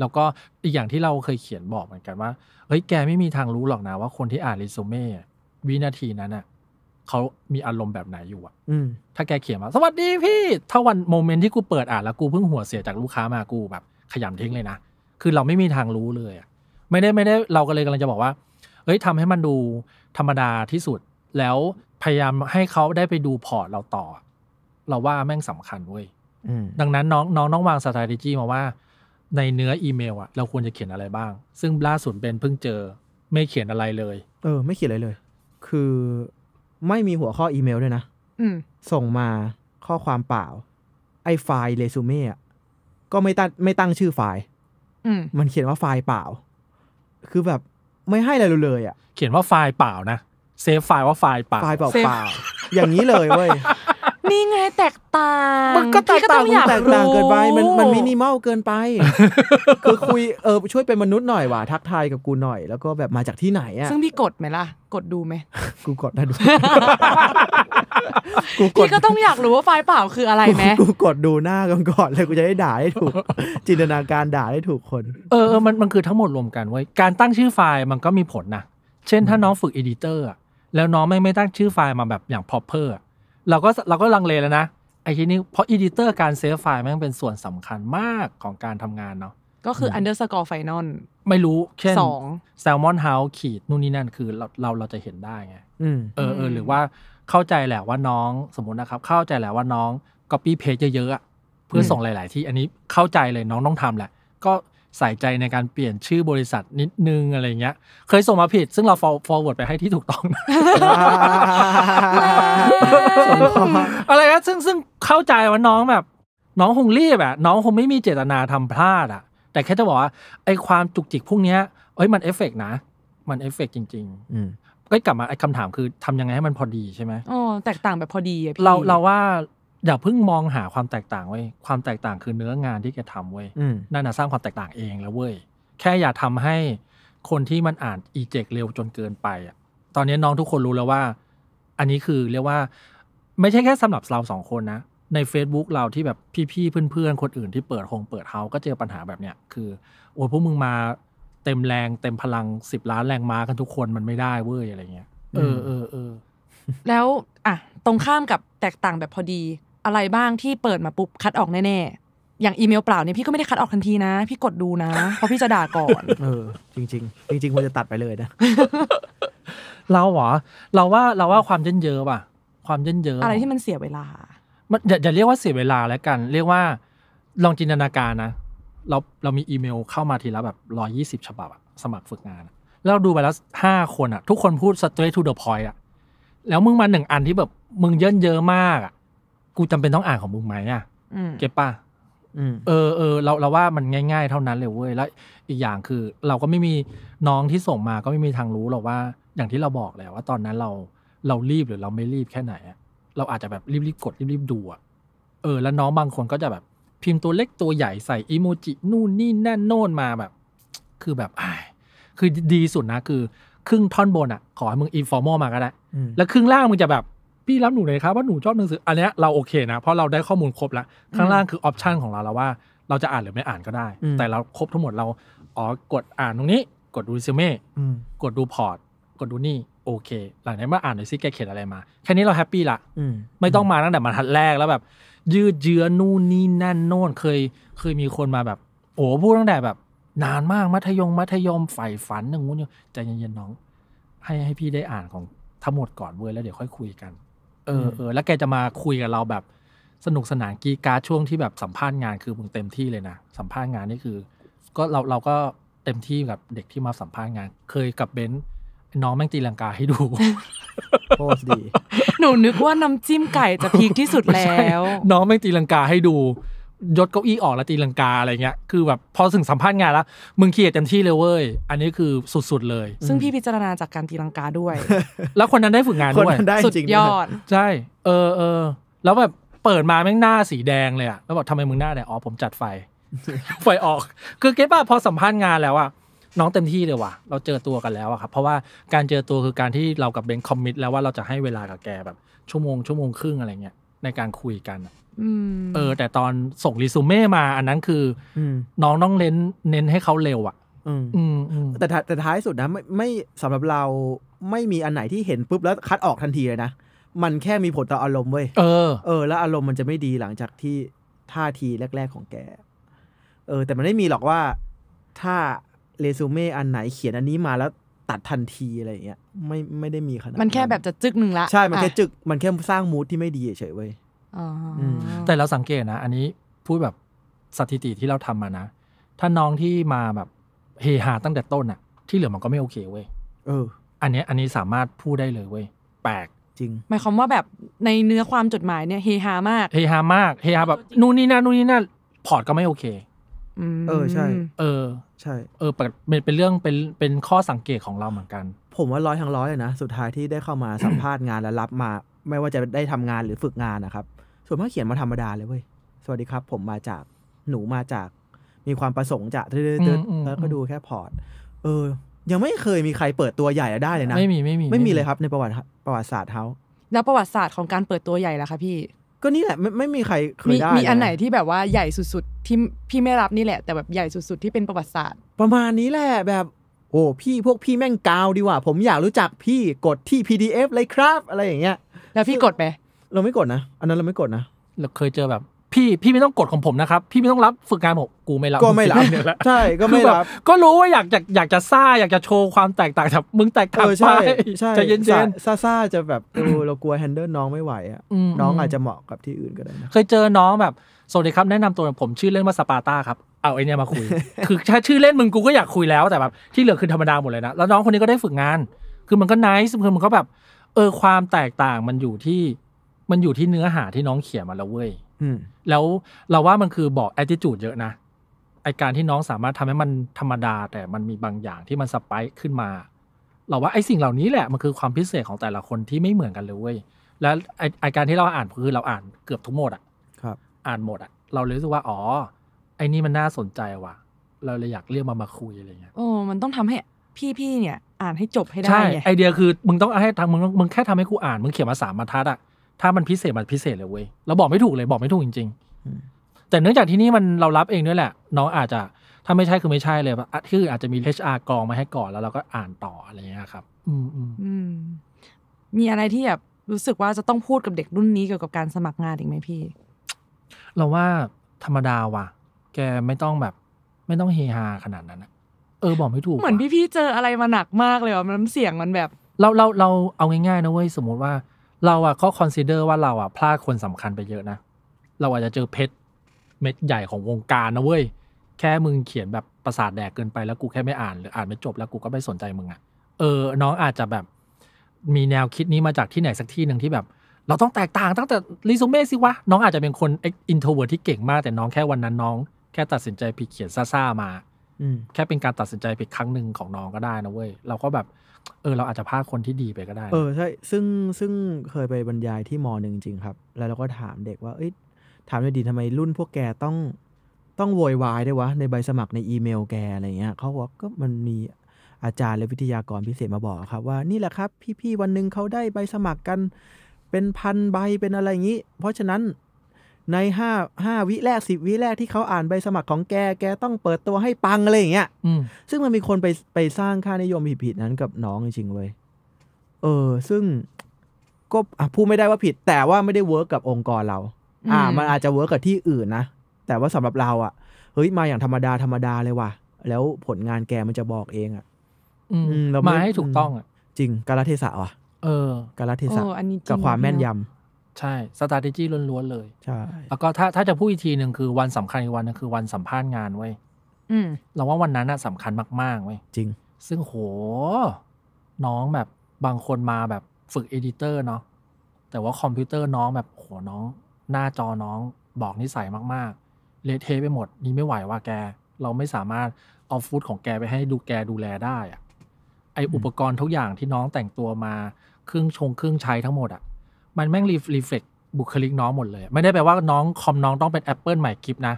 แล้วก็อีกอย่างที่เราเคยเขียนบอกเหมือนกันว่าเฮ้ยแกไม่มีทางรู้หรอกนะ ว่าคนที่อ่านรีสูเม่วินาทีนั้นอ่ะเขามีอารมณ์แบบไหนอยู่อ่ะถ้าแกเขียนมา สวัสดีพี่ถ้าวันโมเมนต์ที่กูเปิดอ่านแล้วกูเพิ่งหัวเสียจากลูกค้ามากูแบบ ขยำทิ้งเลยนะ คือเราไม่มีทางรู้เลยอ่ะ ไม่ได้ไม่ได้เราก็เลยกำลังจะบอกว่าเฮ้ยทำให้มันดูธรรมดาที่สุด แล้วพยายามให้เขาได้ไปดูพอร์ตเราต่อ เราว่าแม่งสำคัญเว้ย ดังนั้นน้องน้องต้องวางสตรัทจี y มาว่า ในเนื้ออีเมลอะเราควรจะเขียนอะไรบ้าง ซึ่งล่าสุดเป็นเพิ่งเจอไม่เขียนอะไรเลย เออ ไม่เขียนอะไรเลย คือไม่มีหัวข้ออีเมลด้วยนะ ส่งมาข้อความเปล่า ไอ้ไฟล์เรซูเม่ก็ไม่ตั้งไม่ตั้งชื่อไฟล์มันเขียนว่าไฟล์เปล่า คือแบบไม่ให้อะไรเลยอ่ะ เขียนว่าไฟล์เปล่านะเซฟไฟล์ว่าไฟล์เปล่า ไฟล์เปล่า อย่างนี้เลยเว้ยนี่ไงแตกต่างมันก็แตกต่างแตกต่างเกินไปมันมันมินิมอลเกินไปคือคุยเออช่วยเป็นมนุษย์หน่อยว่ะทักทายกับกูหน่อยแล้วก็แบบมาจากที่ไหนอ่ะซึ่งพี่กดไหมล่ะกดดูไหมกูกดได้ดูกูกดพี่ก็ต้องอยากรู้ว่าไฟล์เปล่าคืออะไรไหมกูกดดูหน้ากอนก่อนเลยกูจะได้ด่าได้ถูก จินตนาการด่าได้ถูกคนเออมันมันคือทั้งหมดรวมกันไว้การตั้งชื่อไฟล์มันก็มีผลนะเช่น ถ้าน้องฝึกเอดิเตอร์แล้วน้องไม่ไม่ตั้งชื่อไฟล์มาแบบอย่างพอเพอรเราก็ เราก็ลังเล แล้วนะไอ้ที่นี่เพราะอีดิเตอร์การเซฟไฟล์มันเป็นส่วนสำคัญมากของการทำงานเนาะก็คือ underscore final ไม่รู้เช่นสอง salmon house ขีดนู่นนี่นั่น คือเราเราเราจะเห็นได้ไงเออเออหรือว่าเข้าใจแหละว่าน้องสมมตินะครับ เข้าใจแหละว่าน้องก็ปี้เพจเยอะๆเพื่อส่งหลาย ๆ ที่อันนี้เข้าใจเลยน้องต้องทำแหละ ก็ใส่ใจในการเปลี่ยนชื่อบริษัทนิดนึงอะไรเงี้ย เคยส่งมาผิด ซึ่งเรา forward ไปให้ที่ถูกต้อง อะไรนะซึ่งซึ่งเข้าใจว่าน้องแบบ น้องคงรีบอะน้องคงไม่มีเจตนาทำพลาดอะแต่แค่จะบอกว่า ไอ้ความจุกจิกพวกเนี้ยเอ้ยมันเอฟเฟกนะ มันเอฟเฟกจริง ๆ อืก็กลับมาไอ้คำถามคือทำยังไงให้มันพอดีใช่ไหมอ๋อแตกต่างแบบพอดีเราเราว่าอย่าเพิ่งมองหาความแตกต่างเว้ยความแตกต่างคือเนื้องานที่แกทำเว้ยนั่นนะสร้างความแตกต่างเองแล้วเว้ยแค่อย่าทำให้คนที่มันอ่านอีเจกเร็วจนเกินไป อ่ะ ตอนนี้น้องทุกคนรู้แล้วว่า อันนี้คือเรียกว่า ไม่ใช่แค่สำหรับเราสองคนนะ ใน Facebook เราที่แบบพี่ๆเพื่อนๆคนอื่นที่เปิดโฮงเปิดเฮาก็เจอปัญหาแบบเนี้ยคือโอ้ยพวกมึงมาเต็มแรงเต็มพลังสิบล้านแรงม้ากันทุกคนมันไม่ได้เว้ยอะไรเงี้ยเออเออเออ แล้วอ่ะ ตรงข้ามกับแตกต่างแบบพอดีอะไรบ้างที่เปิดมาปุ๊บ คัดออกแน่ๆ อย่างอีเมล เปล่าเนี่ยพี่ก็ไม่ได้คัดออกทันทีนะพี่กดดูนะเพราะพี่จะด่าก่อน เออจริงจริงจริงควรจะตัดไปเลยนะเราเหรอ เราว่าเราว่าความเยินเยอะป่ะ ความเยินเยอะ อะไรที่มันเสียเวลา มันอย่าอย่าเรียกว่าเสียเวลาแล้วกัน เรียกว่าลองจินตนาการนะ เราเรามีอีเมลเข้ามาทีละแบบร้อยี่สิบฉบับสมัครฝึกงานแล้วดูไปแล้วห้าคนอ่ะ ทุกคนพูด straight to the point อะแล้วมึงมาหนึ่งอันที่แบบมึงเยินเยอะมากอะกูจำเป็นต้องอ่านของมึงไหมอ่ะเก็บป่ะเออเออเราเราว่ามันง่าย ๆ เท่านั้นเลยเว้ยแล้วอีกอย่างคือ เราก็ไม่มีน้องที่ส่งมาก็ไม่มีทางรู้หรอกว่าอย่างที่เราบอกแหละว่า ตอนนั้นเราเรารีบหรือเราไม่รีบแค่ไหนอะเราอาจจะแบบรีบๆกดรีบๆดูอะเออแล้วน้องบางคนก็จะแบบพิมพ์ตัวเล็กตัวใหญ่ใส่อีโมจินู่นนี่นั่นโน่นมาแบบ คือแบบอ้คือดีสุดนะคือ ครึ่งท่อนบนอะขอให้มึงอินฟอร์มอลมาก็ได้แล้วครึ่งล่าง มึงจะแบบพี่รับหนูหน่อยครับว่าหนูชอบหนังสืออันนี้เราโอเคนะเพราะเราได้ข้อมูลครบแล้วข้างล่างคือออปชันของเราแล้วว่า เราจะอ่านหรือไม่อ่านก็ได้ แต่เราครบทั้งหมดเราอ๋อ กดอ่านตรงนี้กดดูซิเม่กดดูพอร์ตกดดูนี่ โอเค หลังจากนี้มาอ่านหน่อยซิแกเขียนอะไรมา แค่นี้เราแฮปปี้ละไม่ต้องมาตั้งแต่บาทัดแรกแล้วแบบ ยืดเยื้อนู่นนี่นั่นโน่นเคยเคยมีคนมาแบบโอ้พูดตั้งแต่แบบ นานมากมัธยมมัธยมใฝ่ฝันอย่างงู้นใจเย็นๆน้อง ให้ให้พี่ได้อ่านของทั้งหมดก่อนเว้ยแล้วเดี๋ยวค่อยคุยกันออเออแล้วแกจะมาคุยกับเราแบบสนุกสนานกีการช่วงที่แบบสัมภาษณ์งานคือมึงเต็มที่เลยนะสัมภาษณ์งานนี่คือก็เราเราก็เต็มที่กับเด็กที่มาสัมภาษณ์งาน เคยกับเบนซ์น้องแม่งตีลังกาให้ดูโคตรดี หนูนึกว่าน้ำจิ้มไก่จะพีคที่สุดแล้ว น้องแม่งตีลังกาให้ดูยศเก้าอี้ออกแล้วตีลังกาอะไรเงี้ย คือแบบพอถึงสัมภาษณ์งานแล้ว มึงเครียดเต็มที่เลยเว้ย อันนี้คือสุดๆเลย ซึ่งพี่พิจารณาจากการตีลังกาด้วย แล้วคนนั้นได้ฝึกงานด้วย สุดยอด ใช่ เออเออแล้วแบบเปิดมาแม่งหน้าสีแดงเลยอะแล้วบอกทำไมมึงหน้าแดงอ๋อผมจัดไฟ ไฟออก คือเก็ตป่ะพอสัมภาษณ์งานแล้วอะน้องเต็มที่เลยว่ะ เราเจอตัวกันแล้วอะครับ เพราะว่าการเจอตัวคือการที่เรากับเบนคอมมิตแล้วว่าเราจะให้เวลากับแกแบบชั่วโมงชั่วโมงครึ่งอะไรเงี้ยในการคุยกันเออ แต่ตอนส่งรีสูเม่มาอันนั้นคือน้องต้องเน้น เน้นให้เขาเร็วอ่ะแต่แต่ท้ายสุดนะไม่ไม่สำหรับเราไม่มีอันไหนที่เห็น ปุ๊บแล้วคัดออกทันทีเลยนะ มันแค่มีผลต่ออารมณ์เว้ยเออเออ แล้วอารมณ์มันจะไม่ดีหลังจากที่ท่าทีแรก ๆ ของแก เออ แต่มันไม่มีหรอกว่าถ้าเรซูเม่อันไหนเขียนอันนี้มาแล้ว ตัดทันทีอะไรอย่างเงี้ยไม่ไม่ได้มีขนาดมันแค่แบบจะจึกหนึ่งละใช่ มันแค่จึกมันแค่สร้างมูทที่ไม่ดีเฉยเว้ยแต่เราสังเกตนะอันนี้พูดแบบสถิติที่เราทำมานะถ้าน้องที่มาแบบเฮฮาตั้งแต่ต้นอะที่เหลือมันก็ไม่โอเคเว้ยเออ อันนี้อันนี้สามารถพูดได้เลยเว้ยแปลกจริงหมายความว่าแบบในเนื้อความจดหมายเนี่ยเฮฮามาก เฮฮามากเฮฮาแบบ นู่นนี่นั่นนู่นนี่นั่นพอร์ตก็ไม่โอเคเออใช่ เออ ใช่ เออเป็นเป็นเรื่องเป็นเป็นข้อสังเกตของเราเหมือนกัน ผมว่าร้อยทั้งร้อยเลยนะสุดท้ายที่ได้เข้ามาสัมภาษณ์งานและรับมา ไม่ว่าจะได้ทำงานหรือฝึกงานนะครับส่วนมากเขียนมาธรรมดาเลยเว้ย สวัสดีครับ ผมมาจากหนูมาจากมีความประสงค์จะเนเดๆแล้วก็ดูแค่พอร์ต เออ ยังไม่เคยมีใครเปิดตัวใหญ่ได้เลยนะไม่มีไม่มีไม่มีเลยครับในประวัติประวัติศาสตร์เขาแล้วประวัติศาสตร์ของการเปิดตัวใหญ่ล่ะคะพี่ ก็นี่แหละไม่ไม่มีใครเคยได้มีอันไหนที่แบบว่าใหญ่สุด ๆ ที่พี่ไม่รับนี่แหละแต่แบบใหญ่สุดๆที่เป็นประวัติศาสตร์ ประมาณนี้แหละแบบโอ้พี่พวกพี่แม่งกาวดีว่าผมอยากรู้จักพี่กดที่ PDF เลยครับอะไรอย่างเงี้ย แล้วพี่กดไหมเราไม่กดนะ อันนั้นเราไม่กดนะ เราเคยเจอแบบ พี่ พี่ไม่ต้องกดของผมนะครับ พี่ไม่ต้องรับฝึกงานผมกูไม่รับก็ไม่รับใช่ ก็ไม่รับ ก็รู้ว่าอยากจะอยากจะซ่า อยากจะโชว์ความแตกต่างแบบมึงแตกต่างไปใช่ใจเย็นๆซ่าซ่าจะแบบเเรากลัวแฮนเดิลน้องไม่ไหวอ่ะ น้องอาจจะเหมาะกับที่อื่นก็ได้ เคยเจอน้องแบบสวัสดีครับแนะนำตัวผมชื่อเล่นว่าสปาร์ตาครับ เอาไอเนี้ยมาคุย คือ้ชื่อเล่นมึงกูก็อยากคุยแล้วแต่แบบ ที่เหลือคือธรรมดาหมดเลยนะ แล้วน้องคนนี้ก็ได้ฝึกงาน คือมันก็นิ์คือมันก็แบบ เออความแตกต่างมันอยู่ที่มันอยู่ที่เนื้อหาที่น้องเขียนมาแล้วเว้ยแล้วเราว่ามันคือบอกแอดจิ u ูดเยอะนะ ไอการที่น้องสามารถทำให้มันธรรมดา แต่มันมีบางอย่างที่มันสปายขึ้นมา เราว่าไอสิ่งเหล่านี้แหละมันคือความพิเศษของแต่ละคนที่ไม่เหมือนกันเลยเว้ย แล้วไอไอการที่เราอ่านคือเราอ่านเกือบทุกหมดอ่ะครับ อ่านหมดอ่ะ เราเลยรู้สึกว่าอ๋อ ไอนี่มันน่าสนใจว่ะ เราเลยอยากเรียกมามาคุยอะไรเงี้ย โอ้มันต้องทำให้ พี่พี่เนี่ย อ่านให้จบให้ได้ใช่ไอเดียคือมึงต้องให้ทางมึงมึงแค่ทำให้กูอ่านมึงเขียนมาสามบรรทัดอ่ะถ้ามันพิเศษมันพิเศษเลยเว้ยเราบอกไม่ถูกเลย บอกไม่ถูกจริงๆแต่เนื่องจากที่นี่มันเรารับเองด้วยแหละน้องอาจจะถ้าไม่ใช่คือไม่ใช่เลยคืออาจจะมี HR กรองมาให้ก่อนแล้ว เราก็อ่านต่ออะไรเงี้ยครับอืมอืมมีอะไรที่แบบรู้สึกว่าจะต้องพูดกับเด็กรุ่นนี้เกี่ยวกับการสมัครงานอีกไหมพี่ เราว่าธรรมดาว่ะ แกไม่ต้องแบบไม่ต้องเฮฮาขนาดนั้นเออ บอกไม่ถูกเหมือนพี่ๆเจออะไรมาหนักมากเลยว่ะมันเสียงมันแบบ เราเราเราเอาง่าย ๆ นะเว้ยสมมติว่าเราอะก็คอนซีเดอร์ว่าเราอะพลาดคนสำคัญไปเยอะนะ เราอาจจะเจอเพชรเม็ดใหญ่ของวงการนะเว้ย แค่มึงเขียนแบบประสาทแดกเกินไปแล้วกูแค่ไม่อ่านหรืออ่านไม่จบแล้วกูก็ไม่สนใจมึงอะเออ น้องอาจจะแบบมีแนวคิดนี้มาจากที่ไหนสักที่หนึ่งที่แบบ เราต้องแตกต่างตั้งแต่รีซูเม่สิวะ น้องอาจจะเป็นคนอินโทรเวิร์ที่เก่งมากแต่น้องแค่วันนั้นน้องแค่ตัดสินใจผิดเขียนซ่าๆมาแค่เป็นการตัดสินใจผิดครั้งหนึ่งของน้องก็ได้นะเว้ยเราก็แบบเออ เราอาจจะพาคนที่ดีไปก็ได้ เออใช่ ซึ่งซึ่งเคยไปบรรยายที่มอหนึ่งจริงครับ แล้วเราก็ถามเด็กว่า เอ้ยถามเลยดีทำไมรุ่นพวกแกต้อง ต้องโวยวายได้ววะ ในใบสมัครในอีเมลแกอะไรเงี้ยเขาบอกก็มันมีอาจารย์และวิทยากรพิเศษมาบอกครับ ว่านี่แหละครับ พี่ ๆ วันหนึ่งเขาได้ใบสมัครกันเป็นพันใบเป็นอะไรอย่างนี้ เพราะฉะนั้นในห้าห้าวิแรกสิบวิแรกที่เขาอ่านใบสมัครของแก แกต้องเปิดตัวให้ปังอะไรอย่างเงี้ยซึ่งมันมีคนไปไปสร้างค่านิยมผิดๆนั้นกับน้องจริงๆเว้ยเออ ซึ่งก็พูดไม่ได้ว่าผิด แต่ว่าไม่ได้เวิร์กกับองค์กรเรา อ่า มันอาจจะเวิร์กกับที่อื่นนะ แต่ว่าสำหรับเราอะ่ะ เฮ้ย มาอย่างธรรมดาธรรมดาเลยว่ะ แล้วผลงานแกมันจะบอกเองอะ่ะเรามาให้ถูกต้องอ่ะ จริงกาลเทศะว่ะ เออกาลเทศะ กับความแม่นยำใช่ สตาติจี้ล้วนๆ เลย ใช่ แล้วก็ถ้าถ้าจะพูดอีกทีหนึ่งคือวันสำคัญอีกวันนึงคือวันสัมภาษณ์งานไว้เราว่าวันนั้นน่ะสำคัญมากๆไว้จริง ซึ่งโห น้องแบบบางคนมาแบบฝึกเอดิเตอร์เนาะแต่ว่าคอมพิวเตอร์น้องแบบโหน้อง หน้าจอน้องบอกนิสัยมาก ๆเลเทไปหมด นี่ไม่ไหวว่าแก เราไม่สามารถเอาฟูดของแกไปให้ดูแกดูแลได้อะไออุปกรณ์ทุกอย่างที่น้องแต่งตัวมาเครื่องชงเครื่องใช้ทั้งหมดอะมันแม่งรีีเฟล็กบุคลิกน้องหมดเลย ไม่ได้แปลว่าน้องคอมน้องต้องเป็น Apple ใหม่คลิปนะ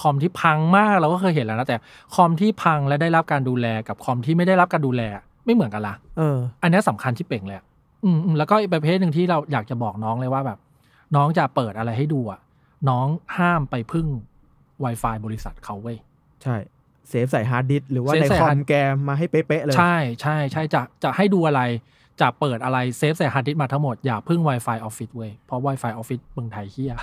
คอมที่พังมากเราก็เคยเห็นแล้วนะ แต่คอมที่พังและได้รับการดูแลกับคอมที่ไม่ได้รับการดูแล ไม่เหมือนกันละเออ อันนี้สำคัญที่เป่งเลยอืม แล้วก็อีกประเภทหนึ่งที่เราอยากจะบอกน้องเลยว่าแบบ น้องจะเปิดอะไรให้ดูอ่ะน้องห้ามไปพึ่ง Wi-Fi บริษัทเขาเว้ยใช่เซฟใส่ฮาร์ดดิสหรือว่าในคอมแกมาให้เป๊ะๆเลยใช่ใช่ใช่จะจะให้ดูอะไรจะเปิดอะไรเซฟใส่ฮาร์ดดิสมาทั้งหมดอย่าพึ่ง Wi-Fi ออฟฟิศเว้ยเพราะ Wi-Fi ออฟฟิศเมืองไทยเฮีย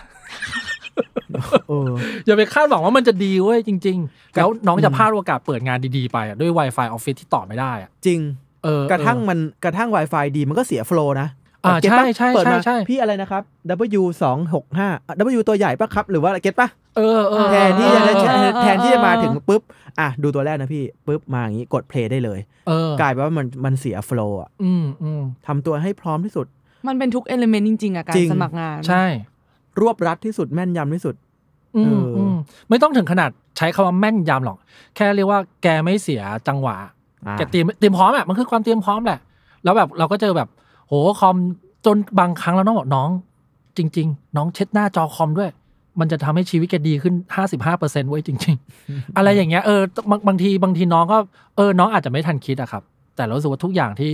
อย่าไปคาดหวังว่ามันจะดีเว้ย จริง ๆ แล้วน้องจะพลาดโอกาสเปิดงานดีๆไปด้วย Wi-Fi ออฟฟิศที่ต่อไม่ได้จริงเออกระทั่งมันกระทั่ง Wi-Fi ดีมันก็เสียโฟล์นะอ่าใช่ใช่เปิดมาพี่อะไรนะครับ W สองหกห้า W ตัวใหญ่ปะครับ หรือว่าเก็ตปะเออเออแทนที่จะแทนที่จะมาถึงปุ๊บ อ่ะ ดูตัวแรกนะพี่ ปุ๊บมาอย่างนี้ กดเพลย์ได้เลยกลายเป็นว่ามันมันเสียโฟล์อ่ะทำตัวให้พร้อมที่สุด มันเป็นทุกเอลิเมนต์จริง ๆอ่ะการสมัครงานใช่ รวบรัดที่สุดแม่นยำที่สุดไม่ต้องถึงขนาดใช้คาว่าแม่นยำหรอกแค่เรียกว่าแกไม่เสียจังหวะแกเตรียมเตรียมพร้อมอ่ะมันคือความเตรียมพร้อมแหละแล้วแบบเราก็เจอแบบโหคอม จนบางครั้งแล้วน้องบอกน้อง จริง ๆ น้องเช็ดหน้าจอคอมด้วย มันจะทำให้ชีวิตแกดีขึ้นหห้าสิบ้าเปอร์เซ็นต์ไว้จริง ๆ อะไรอย่างเงี้ยเออบางบางทีบางทีน้องก็เออน้องอาจจะไม่ทันคิดอะครับ แต่เราสึกว่าทุกอย่างที่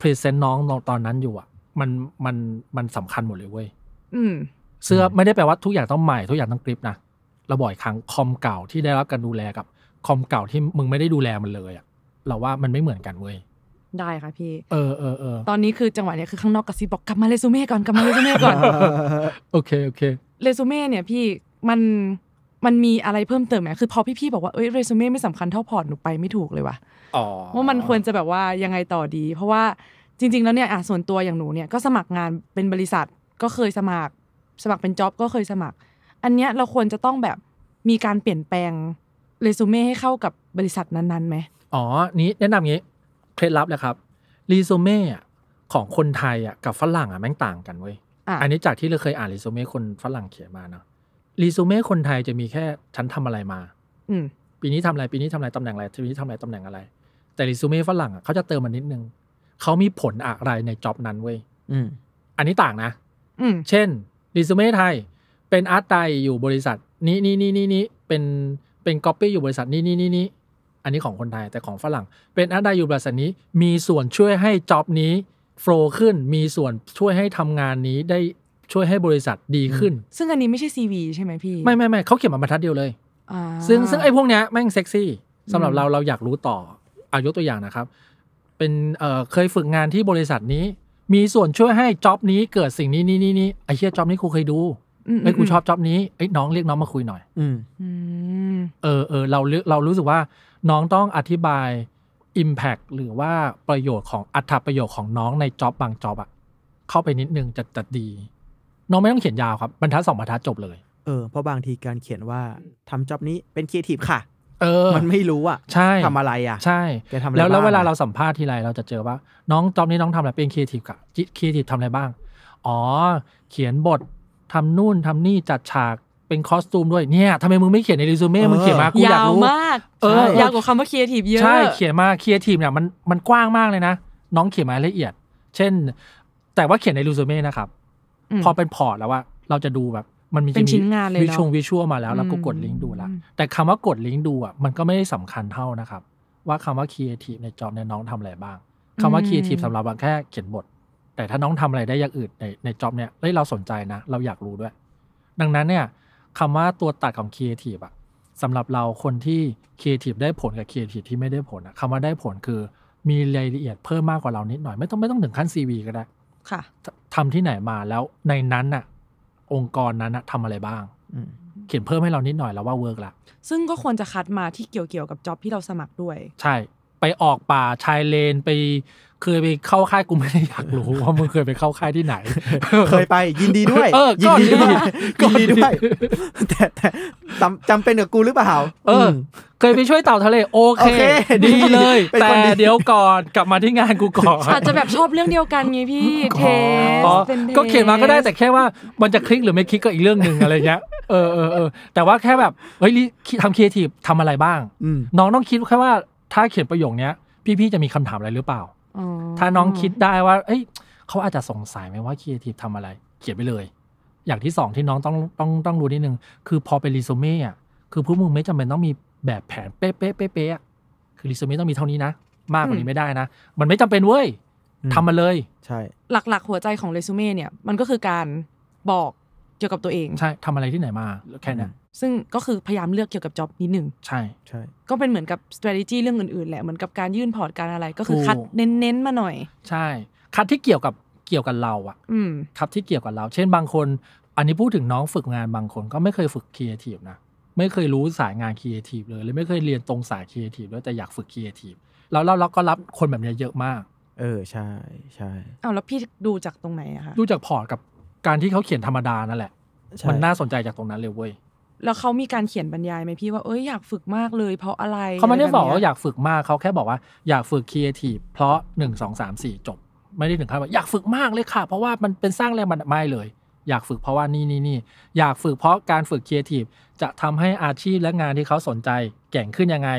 พรีเซนต์น้องตอนนั้นอยู่อะมันมันมันสำคัญหมดเลยเว้ยเสื้อไม่ได้แปลว่าทุกอย่างต้องใหม่ทุกอย่างต้องกริปนะเราบ่อยครั้งคอมเก่าที่ได้รับการดูแลกับคอมเก่าที่มึงไม่ได้ดูแลมันเลยอะเราว่ามันไม่เหมือนกันเว้ยได้ค่ะพี่เออเออเออตอนนี้คือจังหวะเนี้ยคือข้างนอกกับซีบบอกกลับมาเรซูเม่ก่อนกลับมาเรซูเม่ก่อน โอเคโอเคเรซูเม่เนี่ยพี่มันมันมีอะไรเพิ่มเติมไหมคือพอพี่ๆบอกว่าเอ้ยเรซูเม่ไม่สำคัญเท่าพอร์ตหนูไปไม่ถูกเลยว่ะว่ามันควรจะแบบว่ายังไงต่อดี เพราะว่าจริง ๆ แล้วเนี่ยอ่ะส่วนตัวอย่างหนูเนี่ยก็สมัครงานเป็นบริษัทก็เคยสมัครสมัครเป็นจ็อบก็เคยสมัครอันเนี้ยเราควรจะต้องแบบมีการเปลี่ยนแปลงเรซูเม่ให้เข้ากับบริษัทนั้นๆไหมอ๋อนี้แนะนำงี้เคล็ดลับเลยครับรีโซเม่ของคนไทยกับฝรั่งอ่ะแม่งต่างกันเว้ยอันนี้จากที่เราเคยอ่านรีโซเม่คนฝรั่งเขียนมาเนาะรีโซเม่คนไทยจะมีแค่ฉันทำอะไรมา อืปีนี้ทำอะไรปีนี้ทำอะไรตำแหน่งอะไรปีนี้ทำอะไรตำแหน่งอะไรแต่รีซูเม่ฝรั่งเขาจะเติมมานิดนึงเขามีผลอะไรในจ็อบนั้นเว้ยอันนี้ต่างนะ อืเช่นรีซูเม่ไทย เป็นอาร์ตไตอยู่บริษัทนี้นี้นี้นี้นี้เป็นเป็นก๊อปปี้อยู่บริษัทนี้นี้นี้นี้อันนี้ของคนไทยแต่ของฝรั่งเป็นอันใดอยู่บริษัทนี้มีส่วนช่วยให้จ็อบนี้โฟล์ขึ้นมีส่วนช่วยให้ทำงานนี้ได้ช่วยให้บริษัทดีขึ้น ซึ่งอันนี้ไม่ใช่ซีวีใช่ไหมพี่ ไม่ไม่ไม่เขาเขียนมาบรรทัดเดียวเลยซึ่งซึ่งไอ้พวกเนี้ยแม่งเซ็กซี่สำหรับเราเราอยากรู้ต่ออายุตัวอย่างนะครับ เป็นเเคยฝึกงานที่บริษัทนี้ มีส่วนช่วยให้จ็อบนี้เกิดสิ่งนี้นี่นี่นี่ไอ้เชี่ยจ็อบนี้ครูเคยดูเอ้ยกูชอบจ็อบนี้เอ้ยน้องเรียกน้องมาคุยหน่อย อืมเออเออเราเรารู้สึกว่าน้องต้องอธิบาย Impact หรือว่าประโยชน์ของอัตราประโยชน์ของน้องในจ็อบบางจ็อบอะ เข้าไปนิดนึงจะจะดี น้องไม่ต้องเขียนยาวครับ บรรทัดสองบรรทัดจบเลย เออ เพราะบางทีการเขียนว่าทำจ็อบนี้เป็นครีเอทีฟค่ะ เออ มันไม่รู้อ่ะใช่ทำอะไรอ่ะ ใช่แกทำอะไรแล้วแล้วเวลาเราสัมภาษณ์ทีไร เราจะเจอว่า น้องจ็อบนี้น้องทำอะไรเป็นครีเอทีฟกับครีเอทีฟทำอะไรบ้าง อ๋อ เขียนบททำนู่นทำนี่จัดฉากเป็นคอสตูม ด้วยเนี่ยทำไมมึงไม่เขียนในรีซูเม่มึงเขียนมากูอยากรู้ยาวมากเออยาวกว่าคำว่าครีเอทีฟเยอะใช่เขียนมากครีเอทีฟเนี่ยมันมันกว้างมากเลยนะ น้องเขียนมาละเอียด เช่น แต่ว่าเขียนในรีซูเม่นะครับพอเป็นพอร์ตแล้วว่าเราจะดูแบบมันมีเป็นชิ้นงานเลยวิชวงวิชวลมาแล้วเราก็กดลิงก์ดูละแต่คำว่ากดลิงก์ดูอ่ะมันก็ไม่ได้สำคัญเท่านะครับ ว่าคำว่าครีเอทีฟในจอบเนี่ยน้องทำอะไรบ้าง คำว่าครีเอทีฟสำหรับแค่เขียนบทแต่ถ้าน้องทำอะไรได้อย่างอื่นในในจ็อบเนี่ยเฮ้ยเราสนใจนะ เราอยากรู้ด้วย ดังนั้นเนี่ยคำว่าตัวตัดของครีเอทีฟอะสำหรับเราคนที่ครีเอทีฟได้ผลกับครีเอทีฟที่ไม่ได้ผลอะคำว่าได้ผลคือมีรายละเอียดเพิ่มมากกว่าเรานิดหน่อย ไม่ต้องไม่ต้องถึงขั้น CV ก็ได้ค่ะ ทำที่ไหนมาแล้วในนั้นอะองค์กรนั้นอะทำอะไรบ้างเขียนเพิ่มให้เรานิดหน่อยแล้วว่าเวิร์กละซึ่งก็ควรจะคัดมาที่เกี่ยวเกี่ยวกับจ็อบที่เราสมัครด้วยใช่ไปออกป่าชายเลนไป เคยไปเข้าค่ายกูไม่ได้อยากรู้ว่ามึงเคยไปเข้าค่ายที่ไหน เคยไปยินดีด้วยยินดีด้วยยินดีด้วยแต่แต่จำเป็นกับกูหรือเปล่าเออ เคยไปช่วยเต่าทะเลโอเค ดีเลย แต่เดี๋ยวก่อนกลับมาที่งานกูก่อนอาจจะแบบชอบเรื่องเดียวกันไงพี่เทสก็เขียนมาก็ได้แต่แค่ว่ามันจะคลิกหรือไม่คลิกก็อีกเรื่องหนึ่งอะไรเงี้ยเออเออเออแต่ว่าแค่แบบเฮ้ยทำครีเอทีฟทำอะไรบ้างน้องต้องคิดแค่ว่าถ้าเขียนประโยคเนี้ยพี่ ๆ จะมีคำถามอะไรหรือเปล่าถ้าน้องคิดได้ว่า เอ้ย เขาอาจจะสงสัยไหมว่าครีเอทีฟทำอะไร เขียนไปเลย อย่างที่สองที่น้องต้องต้องต้องรู้นิดนึงคือพอเป็นรีซูเม่อะคือผู้มึงไม่จำเป็นต้องมีแบบแผน เป๊ะเป๊ะเป๊ะคือรีซูเม่ต้องมีเท่านี้นะ มากกว่านี้ไม่ได้นะ มันไม่จำเป็นเว้ยทำมาเลย ใช่ หลัก ๆ หัวใจของเรซูเม่เนี่ยมันก็คือการบอกกี่ยวกับตัวเองใช่ทำอะไรที่ไหนมาแค่นั้นซึ่งก็คือพยายามเลือกเกี่ยวกับจ็อบนิดหนึ่งใช่ใช่ก็เป็นเหมือนกับ s t r a t e g y เรื่องอื่นๆแหละเหมือนกับการยื่นพอร์ตการอะไรก็คือคัดเน้นๆมาหน่อย ใช่ คัดที่เกี่ยวกับเกี่ยวกับเราอ่ะคัดที่เกี่ยวกับเรา เช่นบางคนอันนี้พูดถึงน้องฝึกงานบางคน ก็ไม่เคยฝึกครีเอทีฟนะไม่เคยรู้สายงานครีเอทีฟเลยเลยไม่เคยเรียนตรงสายครีเอทีฟด้วยแต่อยากฝึกครีเอทีฟแล้วเราก็รับคนแบบนี้เยอะมาก เออใช่ใช่เอาแล้วพี่ดูจากตรงไหนอะคะดูจากพอร์ตกับการที่เขาเขียนธรรมดานั่นแหละมันน่าสนใจจากตรงนั้นเลยเว้ย แล้วเขามีการเขียนบรรยายไหมพี่ว่าเอ้ยอยากฝึกมากเลยเพราะอะไร เขาไม่ได้บอกว่าอยากฝึกมากเขาแค่บอกว่าอยากฝึกครีเอทีฟเพราะหนึ่งสองสามสี่จบ ไม่ได้ถึงขั้นว่าอยากฝึกมากเลยค่ะ เพราะว่ามันเป็นสร้างแรงบันดาลใจเลย อยากฝึกเพราะว่านี่นี่นี่อยากฝึกเพราะการฝึกครีเอทีฟจะทำให้อาชีพและงานที่เขาสนใจแก่งขึ้นยังไง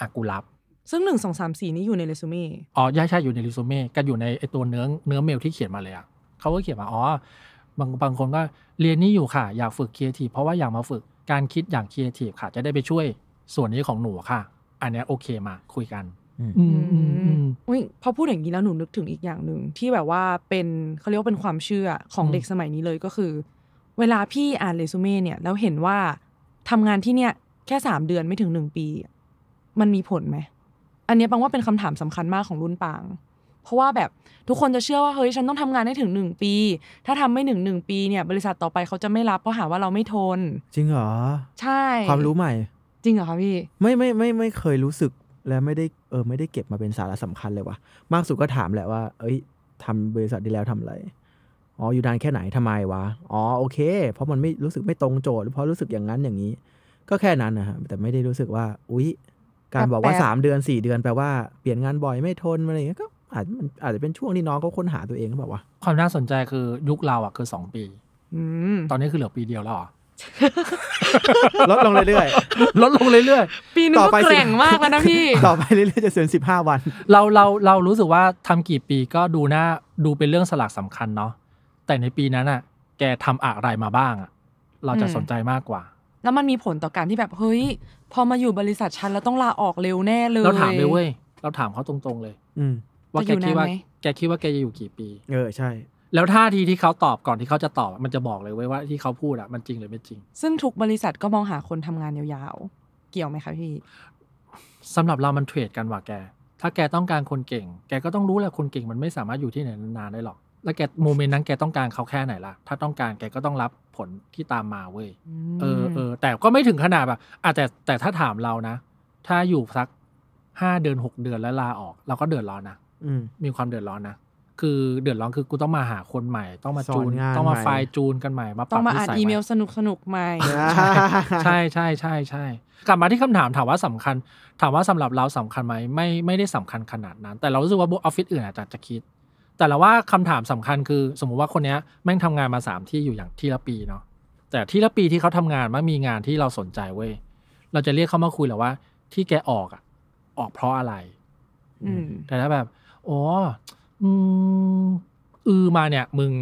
อากูรับซึ่งหนึ่งสองสามสี่นี้อยู่ในเรซูเม่อ๋อใช่ใช่อยู่ในเรซูเม่ก็อยู่ในไอตัวเนื้อเนื้อเมลที่เขียนมาเลยอะเขาก็เขียนมาอ๋อบางบางคนก็เรียนนี่อยู่ค่ะ อยากฝึกครีเอทีฟเพราะว่าอยากมาฝึกการคิดอย่างครีเอทีฟค่ะ จะได้ไปช่วย ส่วนนี้ของหนูค่ะ อันนี้โอเคมาคุยกันอื้ยพอพูดอย่างนี้แล้วหนู นึกถึงอีกอย่างหนึ่งที่แบบว่าเป็นเขาเรียกว่าเป็นความเชื่อของเด็กสมัยนี้เลยก็คือ เวลาพี่อ่านเรซูเม่เนี่ย แล้วเห็นว่าทำงานที่เนี่ยแค่สามเดือนไม่ถึงหนึ่งปี มันมีผลไหม อันนี้ปังว่าเป็นคำถามสำคัญมากของรุ่นปางเพราะว่าแบบทุกคนจะเชื่อว่าเฮ้ย ฉันต้องทำงานให้ถึงหนึ่งปี ถ้าทำไม่ถึงหนึ่งปีเนี่ย บริษัทต่อไปเขาจะไม่รับเพราะหาว่าเราไม่ทน จริงเหรอ ใช่ ความรู้ใหม่ จริงเหรอคะพี่ไม่ไม่ไม่ไม่เคยรู้สึกและไม่ได้เออไม่ได้เก็บมาเป็นสาระสำคัญเลยว่ะมากสุดก็ถามแหละว่าเอ้ย ทำบริษัทที่แล้วทำอะไร อ๋อ อยู่นานแค่ไหนทำไมวะอ๋อโอเค เพราะมันไม่รู้สึกไม่ตรงโจทย์เพราะรู้สึกอย่างนั้นอย่างนี้ ก็แค่นั้นนะฮะแต่ไม่ได้รู้สึกว่าอุ๊ยการบอกว่าสามเดือนสี่เดือนแปลว่าเปลี่ยนงานบ่อยไม่ทนอะไรเงี้ยก็อาจมันอาจจะเป็นช่วงที่น้องเขาค้นหาตัวเองขาบอกว่าความน่าสนใจคือยุคเราอ่ะคือสองปีตอนนี้คือเหลือปีเดียวแล้วอ่ะลดลงเรื่อยๆลดลงเรื่อยๆปีนึงก็แกร่งมากแล้วนะพี่ ต่อไปเรื่อยๆจะเสียสิบห้าวันเราเราเรารู้สึกว่า ทำกี่ปีก็ดูหน้า ดูเป็นเรื่องสลักสำคัญเนาะแต่ในปีนั้นอ่ะ แกทำอะไรมาบ้างอ่ะ เราจะสนใจมากกว่า แล้วมันมีผลต่อการที่แบบเฮ้ย พอมาอยู่บริษัทฉันแล้วต้องลาออกเร็วแน่ เลยเราถามไปเว้ยเราถามเขาตรงๆเลย อืว่าแกคิดว่าแกคิดว่าแกจะอยู่กี่ปีเออใช่ แล้วท่าทีที่เขาตอบก่อนที่เขาจะตอบมันจะบอกเลยไว้ว่าที่เขาพูดอะมันจริงหรือไม่จริง ซึ่งทุกบริษัทก็มองหาคนทำงานยาวๆเกี่ยวไหมคะพี่สำหรับเรามันเทรดกันว่ะแก ถ้าแกต้องการคนเก่ง แกก็ต้องรู้แหละคนเก่งมันไม่สามารถอยู่ที่ไหนนานได้หรอก แล้วแกโมเมนต์นั้นแกต้องการเขาแค่ไหนล่ะ ถ้าต้องการแกก็ต้องรับผลที่ตามมาเว้ยเออเออแต่ก็ไม่ถึงขนาดแบบอ่ะแต่แต่ถ้าถามเรานะ ถ้าอยู่สักห้าเดือนหกเดือนแล้วลาออก เราก็เดือดร้อนนะมีความเดือดร้อนนะ คือเดือดร้อนคือกูต้องมาหาคนใหม่ ต้องมาจูน ต้องมาไฟจูนกันใหม่ มาปรับต้องมาอ่านอีเมลสนุกสนุกใหม่ ใช่ใช่ใช่ใช่กลับมาที่คำถามถามว่าสำคัญ ถามว่าสำหรับเราสำคัญไหมไม่ไม่ได้สำคัญขนาดนั้น แต่เรารู้สึกว่าออฟฟิศอื่นอาจจะคิด แต่เราว่าคำถามสำคัญคือ สมมุติว่าคนนี้แม่งทำงานมาสามที่อยู่อย่างที่ละปีเนาะแต่ที่ละปีที่เขาทำงานมันมีงานที่เราสนใจเว้ยเราจะเรียกเขามาคุยหรือว่า ที่แกออกอะออกเพราะอะไรแต่ถ้าแบบอ๋ออืมอือมาเนี่ยมึง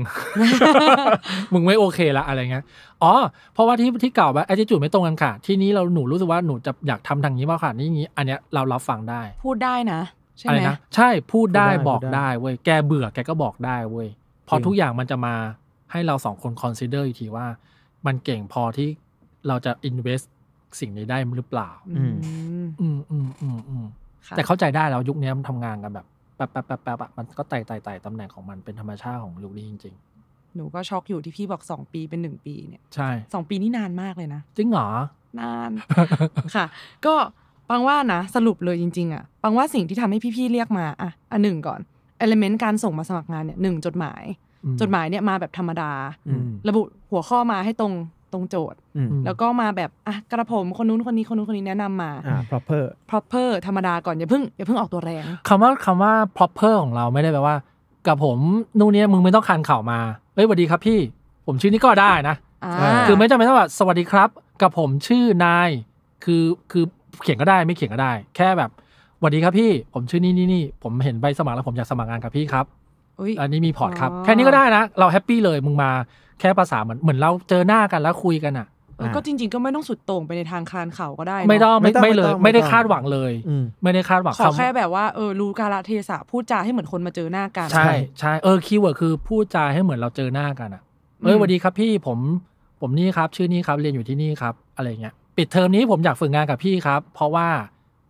มึงไม่โอเคละอะไรเงี้ย อ๋อ เพราะว่าที่ที่เก่าแบบแอจิจูดไม่ตรงกันค่ะ ที่นี้เราหนูรู้สึกว่าหนูจะอยากทำทางนี้มากค่ะ นี่นี้ อันเนี้ยเรารับฟังได้ พูดได้นะ ใช่ไหมนะใช่ พูดได้บอกได้เว้ย แกเบื่อแกก็บอกได้เว้ยพอทุกอย่างมันจะมาให้เราสองคนคอนซิเดอร์อีกทีว่า มันเก่งพอที่เราจะอินเวสสิ่งนี้ได้หรือเปล่า อืม อืมอืมอืมแต่เข้าใจได้แล้วยุคนี้มันทำงานกันแบบป๊บแป๊บแป๊บแป๊บมันก็ไต่ไต่ไต่ตำแหน่งของมันเป็นธรรมชาติของลูลี่จริงๆ หนูก็ช็อกอยู่ที่พี่บอกสองปีเป็นหนึ่งปีเนี่ย ใช่สองปีนี่นานมากเลยนะ จริงเหรอ นาน ค่ะ ก็ ปังว่านะ สรุปเลยจริงๆ อ่ะ ปังว่าสิ่งที่ทำให้พี่ๆ เรียกมา อ่ะอันหนึ่งก่อน เอลเมนต์การส่งมาสมัครงาน เนี่ยหนึ่งจดหมาย จดหมายเนี่ยมาแบบธรรมดา ระบุหัวข้อมาให้ตรงตรงโจทย์แล้วก็มาแบบอ่ะกระผมคนนู้นคนนี้ คนนู้นคนนี้แนะนำมาอ่า proper proper ธรรมดาก่อนอย่าเพิ่งอย่าเพิ่งออกตัวแรงคำว่าคำว่า proper ของเราไม่ได้แปลว่า กับผมนู่นเนี่ยมึงไม่ต้องคันเข่ามาเอ้ยสวัสดีครับพี่ ผมชื่อนี้ก็ได้นะคือไม่จำเป็นต้องแบบสวัสดีครับ กับผมชื่อนายคือคือเขียนก็ได้ไม่เขียนก็ได้ แค่แบบสวัสดีครับพี่ ผมชื่อนี่นี่นี่ผมเห็นใบสมัครแล้วผมอยากสมัครงานกับพี่ครับอันนี้มีพอร์ตครับแค่นี้ก็ได้นะเราแฮปปี้เลยมึงมาแค่ภาษาเหมือนเหมือนเราเจอหน้ากันแล้วคุยกันอ่ะก็จริง ๆ ก็ไม่ต้องสุดโต่งไปในทางคานเข่าก็ได้ไม่ต้องไม่เลย ไม่ได้คาดหวังเลยไม่ได้คาดหวังขอแค่แบบว่าเออรู้กาลเทศะพูดจาให้เหมือนคนมาเจอหน้ากันใช่ใช่เออคีย์เวิร์ดคือพูดจาให้เหมือนเราเจอหน้ากันอ่ะเออสวัสดีครับ พี่ผมผมนี่ครับ ชื่อนี่ครับ เรียนอยู่ที่นี่ครับ อะไรเงี้ย ปิดเทอมนี้ผมอยากฝึกงานกับพี่ครับ เพราะว่า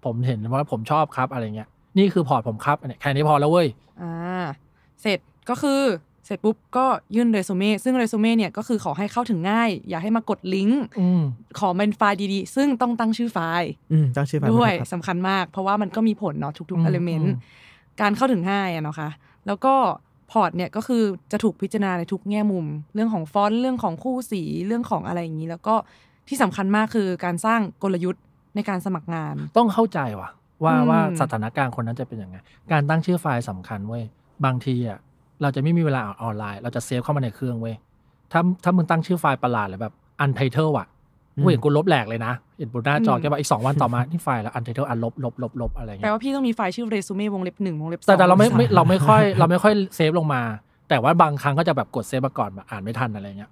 ผมเห็นว่า ผมชอบครับอะไรเงี้ยนี่คือพอร์ตผมครับเนี่ยแค่นี้พอแล้วเว้ย อ่า เสร็จก็คือเสร็จปุ๊บก็ยื่นเรซูเม่ซึ่งเรซูเม่เนี่ยก็คือขอให้เข้าถึงง่าย อย่าให้มากดลิงก์ขอเป็นไฟล์ดี ๆ ซึ่งต้องตั้งชื่อไฟล์ตั้งชื่อไฟล์ด้วยสำคัญมาก เพราะว่ามันก็มีผลเนาะทุกๆเอลิเมนต์การเข้าถึงง่ายอะนะคะแล้วก็ พอร์ตเนี่ยก็คือจะถูกพิจารณาในทุกแง่มุม เรื่องของฟอนต์เรื่องของคู่สีเรื่องของอะไรอย่างนี้ แล้วก็ที่สำคัญมากคือการสร้างกลยุทธ์ในการสมัครงาน ต้องเข้าใจว่ะ ว่าว่าสถานการณ์คนนั้นจะเป็นยังไง การตั้งชื่อไฟล์สำคัญเว้ยบางทีอ่ะเราจะไม่มีเวลาออนไลน์ เราจะเซฟเข้ามาในเครื่องเว้ย ถ้าถ้ามึงตั้งชื่อไฟล์ประหลาดเลยแบบอันไทเทลอ่ะกูเห็นกูลบแหลกเลยนะ เห็นบนหน้าจอแกบอกอีกสองวันต่อมาที่ไฟล์แล้วอันเทเทลอันลบลบ ลบลบอะไรเงี้ยแปลว่าพี่ต้องมีไฟล์ชื่อเรซูเม่วงเล็บหนึ่งวงเล็บสองแต่เราไม่เราไม่ค่อย เราไม่ค่อยเซฟลงมา แต่ว่าบางครั้งก็จะแบบกดเซฟมาก่อนแบบอ่านไม่ทันอะไรเงี้ย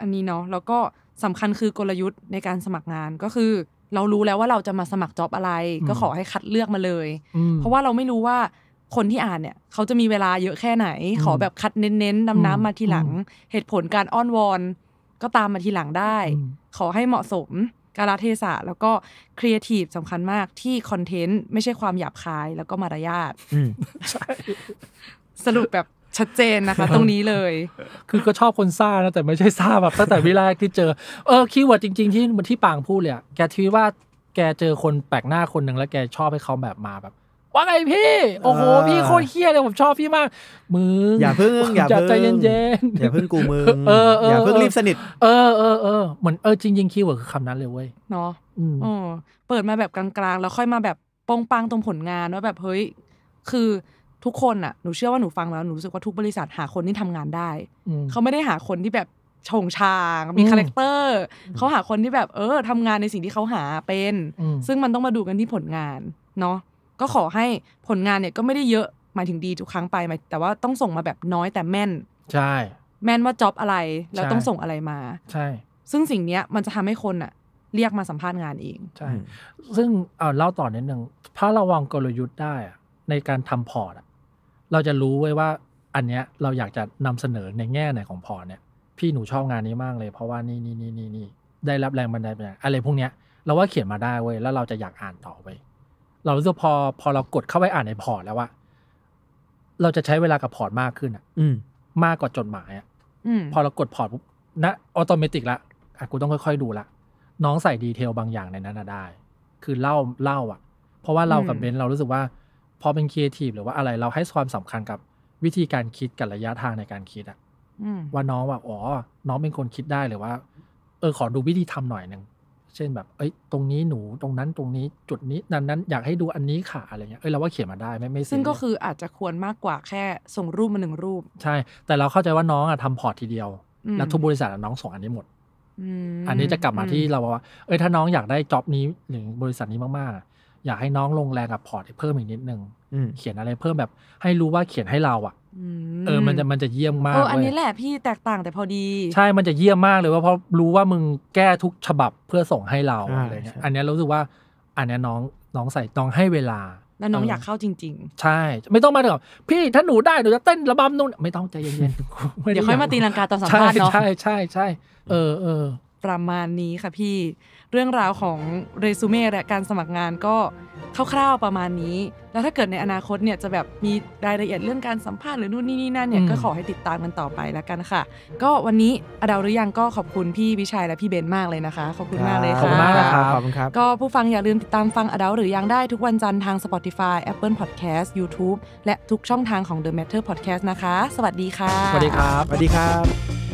อันนี้เนาะแล้วก็สำคัญคือกลยุทธ์ในการสมัครงานก็คือเรารู้แล้วว่าเราจะมาสมัครจ็อบอะไร ก็ขอให้คัดเลือกมาเลย เพราะว่าเราไม่รู้ว่าคนที่อ่านเนี่ย เขาจะมีเวลาเยอะแค่ไหน ขอแบบคัดเน้นๆนำน้ำมาทีหลัง เหตุผลการอ้อนวอน ก็ตามมาทีหลังได้ ขอให้เหมาะสม กาลเทศะ แล้วก็ครีเอทีฟสำคัญมากที่คอนเทนต์ไม่ใช่ความหยาบคายแล้วก็มารยาทสรุปแบบชัดเจนนะคะ ตรงนี้เลย คือก็ชอบคนซ่านะ แต่ไม่ใช่ซ่าแบบตั้งแต่วิแรกที่เจอ เออคีย์เวิร์ดจริง ๆ ที่มันที่ปางพูดเลยแกทีว่าแกเจอคนแปลกหน้าคนหนึ่งแล้ว แกชอบให้เขาแบบมาแบบว่าไงพี่ โอ้โห พี่โคตรเครียดเลย ผมชอบพี่มากมึงอย่าเพิ่งอย่าพิ่งใจเย็นๆอย่าเพิ่งกูมึงเอออย่าเพิ่งรีบสนิทเออเออเหมือนเออจริง ๆคีย์เวิร์ดคือคำนั้นเลยเว้ยเนาะอือเปิดมาแบบกลางๆ แล้วค่อยมาแบบปองปังตรงผลงานว่าแบบเฮ้ย คือทุกคนอ่ะหนูเชื่อว่าหนูฟังแล้วหนูรู้สึกว่าทุกบริษัทหาคนที่ทำงานได้เขาไม่ได้หาคนที่แบบชงชางมีคาแรคเตอร์เขาหาคนที่แบบ เออ ทำงานในสิ่งที่เขาหาเป็น ซึ่งมันต้องมาดูกันที่ผลงานเนาะก็ขอให้ผลงานเนี่ยก็ไม่ได้เยอะหมายถึงดีทุกครั้งไป แต่ว่าต้องส่งมาแบบน้อยแต่แม่น ใช่ แม่นว่าจ็อบอะไร แล้วต้องส่งอะไรมา ใช่ ซึ่งสิ่งเนี้ยมันจะทำให้คนอะเรียกมาสัมภาษณ์งานเองใช่ซึ่ง เอาเล่าต่อนิดนึ่งถ้าเราวางกลยุทธ์ได้ ในการทำพอร์ตเราจะรู้ไว้ว่าอันเนี้ยเราอยากจะนำเสนอในแง่ไหนของพอร์ตเนี่ย พี่หนูชอบงานนี้มากเลย เพราะว่านี่นี่นี่นี่นี่ได้รับแรงบันดาลใจอะไรพวกเนี้ย เราว่าเขียนมาได้เว้ยแล้วเราจะอยากอ่านต่อไปเรารู้สึกพอพอเรากดเข้าไปอ่านในพอร์ตแล้วว่าเราจะใช้เวลากับพอร์ตมากขึ้นอ่ะ อืม มากกว่าจดหมายอะพอเรากดพอร์ตปุ๊บนะอัโตโมติละอ่ะกูต้องค่อยๆ ดูละน้องใส่ดีเทลบางอย่างในนั้นได้ คือเล่าเล่าอ่ะ เพราะว่าเรากับเบนเรารู้สึกว่า พอเป็นครีเอทีฟหรือว่าอะไรเราให้ความสำคัญกับวิธีการคิดกับระยะทางในการคิดอ่ะว่าน้องว่าอ๋อน้องเป็นคนคิดได้หรือว่าเออขอดูวิธีทำหน่อยหนึ่งเช่นแบบเอ้ยตรงนี้หนูตรงนั้นตรงนี้จุดนี้นั้นนั้นอยากให้ดูอันนี้ค่ะอะไรเงี้ยเอ้ยเราว่าเขียนมาได้ไม่ไม่ซึ่งก็คืออาจจะควรมากกว่าแค่ส่งรูปมาหนึ่งรูป ใช่ แต่เราเข้าใจว่าน้องอะทำพอร์ตทีเดียวแล้วทุกบริษัทน้องส่งอันนี้หมดอันนี้จะกลับมาที่เราว่า เอ้ยถ้าน้องอยากได้จ็อบนี้หรือบริษัทนี้มากๆอยากให้น้องลงแรงกับพอร์ตเพิ่มอีกนิดนึงเขียนอะไรเพิ่มแบบให้รู้ว่าเขียนให้เราอะเออมันจะมันจะเยี่ยมมากเอออันนี้แหละพี่แตกต่างแต่พอดี ใช่มันจะเยี่ยมมากเลยว่าเพราะรู้ว่ามึงแก้ทุกฉบับเพื่อส่งให้เราอะไรเงี้ยอันนี้รู้สึกว่าอันนี้น้องน้องใส่น้องให้เวลาแล้วน้องอยากเข้าจริง ๆ ใช่ ไม่ต้องมาถบบพี่ถ้าหนูได้หนูจะเต้นระบำนู่นไม่ต้องใจเย็นๆเดี๋ยวค่อยมาตีลังกาตอนสัมภาษณ์เนาะใช่ใช่ใช่เออเออประมาณนี้ค่ะพี่เรื่องราวของเรซูเม่และการสมัครงานก็คร่าวๆ ประมาณนี้ แล้วถ้าเกิดในอนาคตเนี่ยจะแบบมีรายละเอียดเรื่องการสัมภาษณ์หรือนู่นนี่นี่นั่นเนี่ยก็ขอให้ติดตามกันต่อไปแล้วกันค่ะ ก็วันนี้อดาวหรือยังก็ขอบคุณพี่วิชัยและพี่เบนมากเลยนะคะ ขอบคุณมากเลยค่ะขอบคุณมากครับขอบคุณครับก็ผู้ฟังอย่าลืมติดตามฟังอดาวหรือยังได้ทุกวันจันทร์ทาง Spotify Apple Podcast YouTube และทุกช่องทางของ The Matter Podcast นะคะ สวัสดีค่ะสวัสดีครับสวัสดีครับ